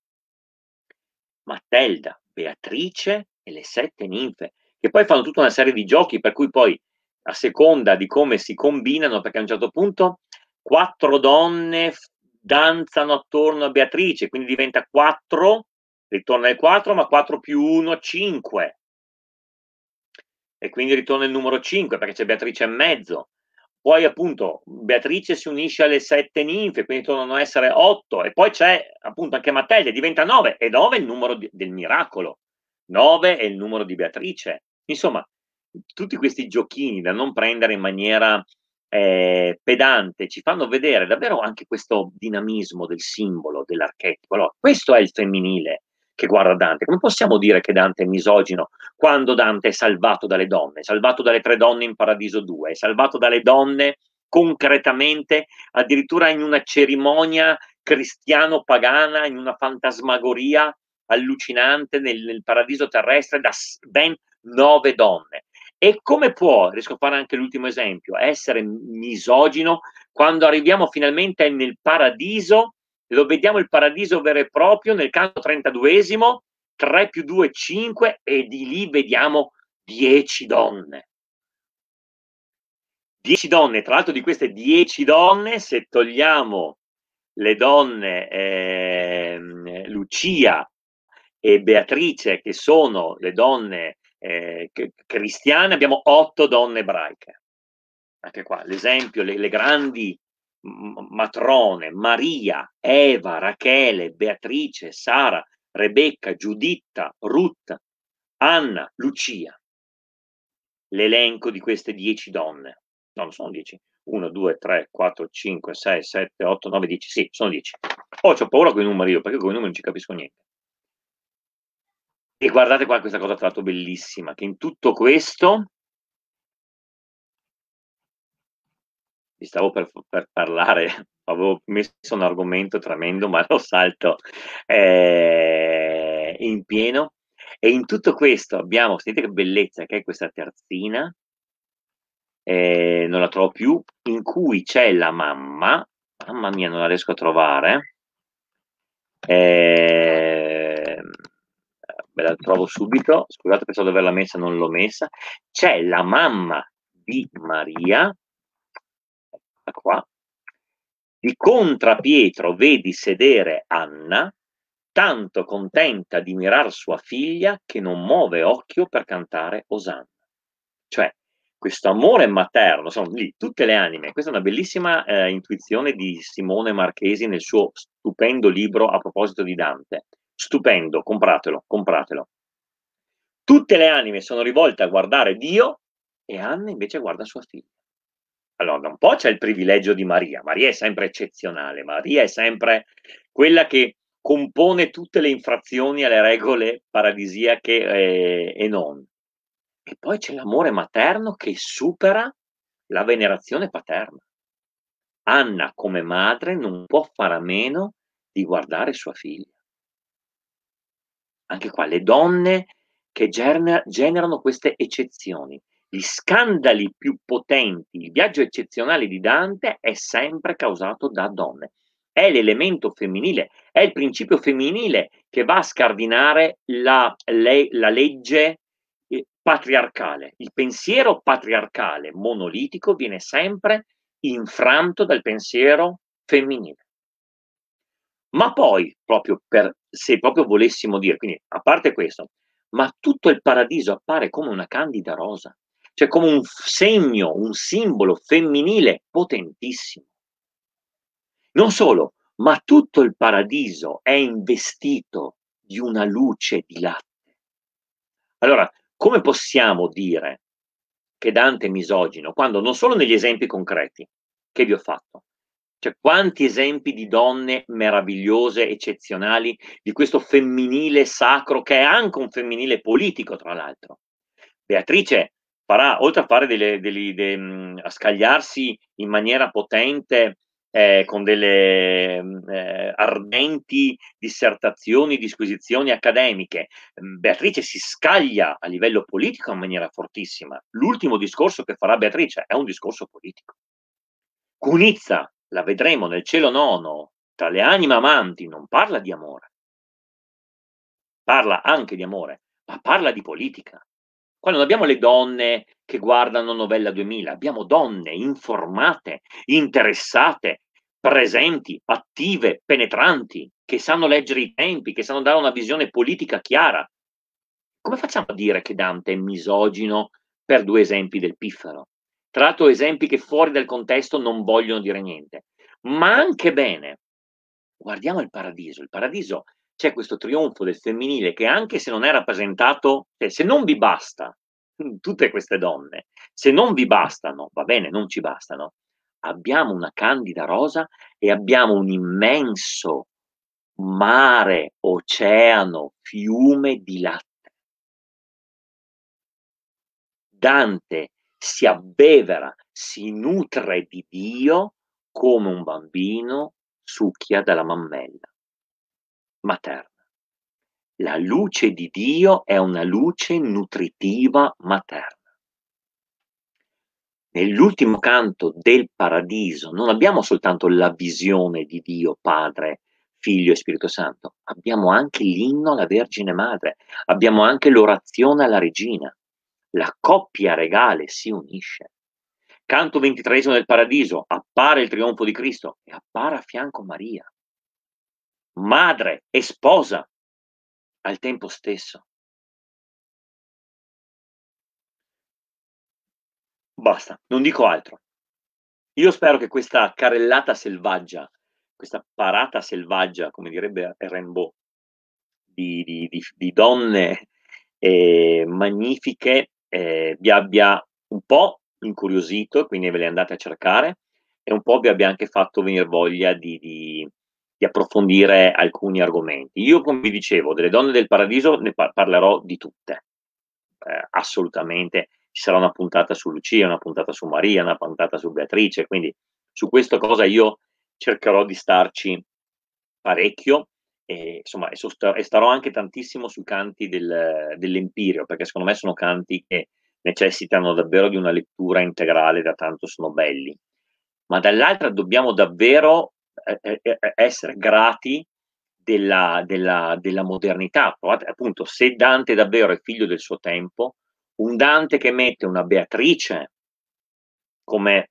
Mattelda, Beatrice e le sette ninfe, che poi fanno tutta una serie di giochi per cui poi a seconda di come si combinano, perché a un certo punto quattro donne danzano attorno a Beatrice, quindi diventa 4, ritorna il 4, ma 4 più 1, 5. E quindi ritorna il numero 5 perché c'è Beatrice in mezzo. Poi appunto Beatrice si unisce alle sette ninfe, quindi tornano a essere otto, e poi c'è appunto anche Mattelde, diventa nove, e nove è il numero di, del miracolo, nove è il numero di Beatrice. Insomma, tutti questi giochini da non prendere in maniera eh, pedante ci fanno vedere davvero anche questo dinamismo del simbolo, dell'archetipo. Allora, questo è il femminile, che guarda Dante. Come possiamo dire che Dante è misogino quando Dante è salvato dalle donne, salvato dalle tre donne in Paradiso 2, salvato dalle donne concretamente, addirittura in una cerimonia cristiano-pagana, in una fantasmagoria allucinante nel, nel paradiso terrestre da ben nove donne. E come può, riesco a fare anche l'ultimo esempio, essere misogino quando arriviamo finalmente nel paradiso lo vediamo il paradiso vero e proprio nel canto 32, 3 più 2, 5 e di lì vediamo 10 donne. 10 donne, tra l'altro di queste 10 donne, se togliamo le donne eh, Lucia e Beatrice, che sono le donne eh, cristiane, abbiamo 8 donne ebraiche. Anche qua l'esempio, le, le grandi matrone, Maria, Eva, Rachele, Beatrice, Sara, Rebecca, Giuditta, Ruth, Anna, Lucia. L'elenco di queste dieci donne. No, non sono dieci. 1, 2, 3, 4, 5, 6, 7, 8, 9, 10. Sì, sono dieci. oh, ho paura con i numeri io, perché con i numeri non ci capisco niente. E guardate qua questa cosa tra l'altro bellissima, che in tutto questo vi stavo per, per, parlare, avevo messo un argomento tremendo, ma l'ho salto eh, in pieno. E in tutto questo abbiamo, sentite che bellezza che è questa terzina, eh, non la trovo più, in cui c'è la mamma, mamma mia non la riesco a trovare, eh, la trovo subito, scusate pensavo di averla messa, non l'ho messa, c'è la mamma di Maria qua, di contra Pietro vedi sedere Anna, tanto contenta di mirar sua figlia che non muove occhio per cantare Osanna. Cioè, questo amore materno, sono lì tutte le anime. Questa è una bellissima eh, intuizione di Simone Marchesi nel suo stupendo libro a proposito di Dante. Stupendo, compratelo, compratelo. Tutte le anime sono rivolte a guardare Dio e Anna invece guarda sua figlia allora da un po' c'è il privilegio di Maria, Maria è sempre eccezionale, Maria è sempre quella che compone tutte le infrazioni alle regole paradisiache e, eh, e non. E poi c'è l'amore materno che supera la venerazione paterna. Anna come madre non può fare a meno di guardare sua figlia. Anche qua le donne che gener- generano queste eccezioni. Gli scandali più potenti, il viaggio eccezionale di Dante è sempre causato da donne. È l'elemento femminile, è il principio femminile che va a scardinare la, le, la legge eh, patriarcale. Il pensiero patriarcale monolitico viene sempre infranto dal pensiero femminile. Ma poi, proprio per, se proprio volessimo dire, quindi a parte questo, ma tutto il paradiso appare come una candida rosa cioè come un segno, un simbolo femminile potentissimo. Non solo, ma tutto il paradiso è investito di una luce di latte. Allora, come possiamo dire che Dante è misogino quando non solo negli esempi concreti che vi ho fatto, cioè quanti esempi di donne meravigliose, eccezionali, di questo femminile sacro che è anche un femminile politico, tra l'altro. Beatrice farà, oltre a fare delle, delle, de, a scagliarsi in maniera potente eh, con delle eh, ardenti dissertazioni, disquisizioni accademiche. Beatrice si scaglia a livello politico in maniera fortissima. L'ultimo discorso che farà Beatrice è un discorso politico. Cunizza, la vedremo nel cielo nono, tra le anime amanti, non parla di amore, parla anche di amore, ma parla di politica. Qua non abbiamo le donne che guardano Novella 2000, abbiamo donne informate, interessate, presenti, attive, penetranti, che sanno leggere i tempi, che sanno dare una visione politica chiara. Come facciamo a dire che Dante è misogino per due esempi del piffero? Tra l'altro esempi che fuori dal contesto non vogliono dire niente. Ma anche bene, guardiamo il paradiso. Il paradiso c'è questo trionfo del femminile che anche se non è rappresentato, cioè se non vi basta mm, tutte queste donne, se non vi bastano, va bene, non ci bastano, abbiamo una candida rosa e abbiamo un immenso mare, oceano, fiume di latte. Dante si abbevera, si nutre di Dio come un bambino succhia dalla mammella materna. La luce di Dio è una luce nutritiva materna. Nell'ultimo canto del paradiso non abbiamo soltanto la visione di Dio Padre, Figlio e Spirito Santo, abbiamo anche l'inno alla Vergine Madre, abbiamo anche l'orazione alla Regina. La coppia regale si unisce. Canto 23 del paradiso, appare il trionfo di Cristo e appare a fianco Maria madre e sposa al tempo stesso. Basta, non dico altro. Io spero che questa carrellata selvaggia, questa parata selvaggia, come direbbe Rimbaud, di, di, di, di donne eh, magnifiche, eh, vi abbia un po' incuriosito, quindi ve le andate a cercare, e un po' vi abbia anche fatto venire voglia di, di approfondire alcuni argomenti. Io, come vi dicevo, delle donne del paradiso ne par- parlerò di tutte, eh, assolutamente. Ci sarà una puntata su Lucia, una puntata su Maria, una puntata su Beatrice, quindi su questa cosa io cercherò di starci parecchio e, insomma, e, sostar- e starò anche tantissimo sui canti del, dell'Empirio, perché secondo me sono canti che necessitano davvero di una lettura integrale, da tanto sono belli. Ma dall'altra dobbiamo davvero eh, eh, eh, essere grati della, della, della modernità. Provate, appunto, se Dante davvero è figlio del suo tempo, un Dante che mette una Beatrice come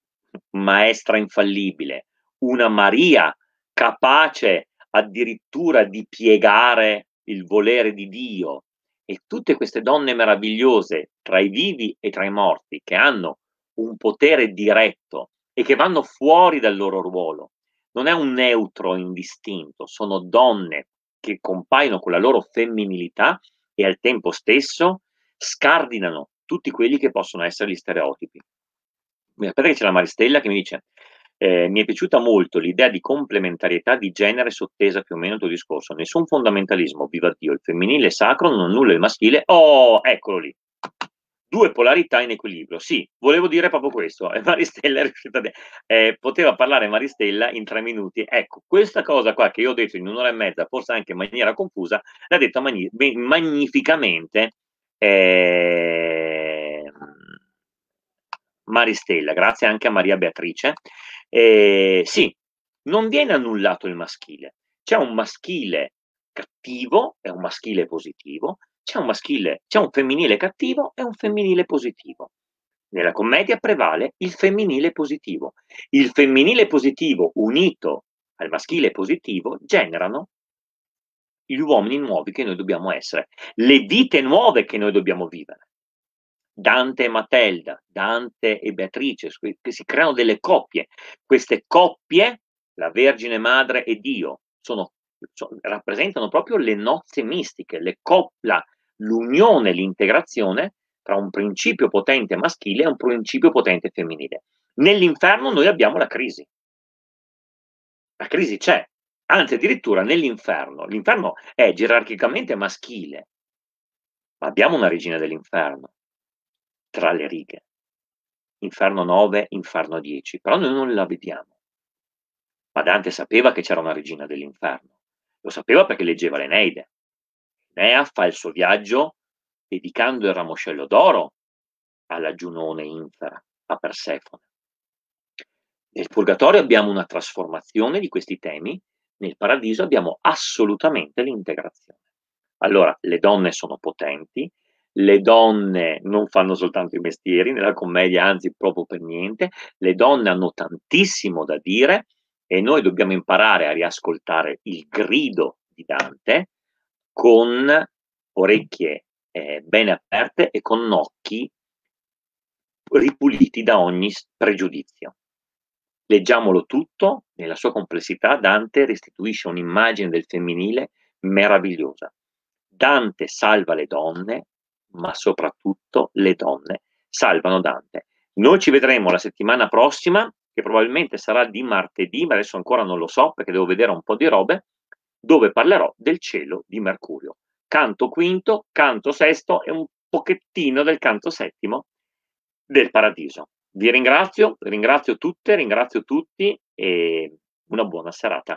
maestra infallibile, una Maria capace addirittura di piegare il volere di Dio e tutte queste donne meravigliose tra i vivi e tra i morti che hanno un potere diretto e che vanno fuori dal loro ruolo non è un neutro indistinto, sono donne che compaiono con la loro femminilità e al tempo stesso scardinano tutti quelli che possono essere gli stereotipi. Aspetta che c'è la Maristella che mi dice eh, mi è piaciuta molto l'idea di complementarietà di genere sottesa più o meno al tuo discorso. Nessun fondamentalismo, viva Dio, il femminile è sacro, non nulla il maschile. Oh, eccolo lì due polarità in equilibrio. Sì, volevo dire proprio questo. E eh, Maristella è riuscita a dire, eh, poteva parlare Maristella in tre minuti. Ecco, questa cosa qua che io ho detto in un'ora e mezza, forse anche in maniera confusa, l'ha detta magni- magnificamente eh, Maristella. Grazie anche a Maria Beatrice. Eh, sì, non viene annullato il maschile. C'è un maschile cattivo e un maschile positivo, c'è un maschile, c'è un femminile cattivo e un femminile positivo. Nella commedia prevale il femminile positivo. Il femminile positivo unito al maschile positivo generano gli uomini nuovi che noi dobbiamo essere, le vite nuove che noi dobbiamo vivere. Dante e Matelda, Dante e Beatrice, che si creano delle coppie. Queste coppie, la Vergine Madre e Dio, sono, sono, rappresentano proprio le nozze mistiche, le coppla, l'unione, l'integrazione tra un principio potente maschile e un principio potente femminile. Nell'inferno noi abbiamo la crisi. La crisi c'è, anzi addirittura nell'inferno. L'inferno è gerarchicamente maschile, ma abbiamo una regina dell'inferno tra le righe. Inferno 9, inferno 10, però noi non la vediamo. Ma Dante sapeva che c'era una regina dell'inferno, lo sapeva perché leggeva l'Eneide, Etnea fa il suo viaggio dedicando il ramoscello d'oro alla Giunone infera, a Persefone. Nel purgatorio abbiamo una trasformazione di questi temi, nel paradiso abbiamo assolutamente l'integrazione. Allora, le donne sono potenti, le donne non fanno soltanto i mestieri nella commedia, anzi proprio per niente, le donne hanno tantissimo da dire e noi dobbiamo imparare a riascoltare il grido di Dante con orecchie eh, ben aperte e con occhi ripuliti da ogni pregiudizio. Leggiamolo tutto, nella sua complessità Dante restituisce un'immagine del femminile meravigliosa. Dante salva le donne, ma soprattutto le donne salvano Dante. Noi ci vedremo la settimana prossima, che probabilmente sarà di martedì, ma adesso ancora non lo so perché devo vedere un po' di robe dove parlerò del cielo di Mercurio. Canto quinto, canto sesto e un pochettino del canto settimo del paradiso. Vi ringrazio, ringrazio tutte, ringrazio tutti e una buona serata.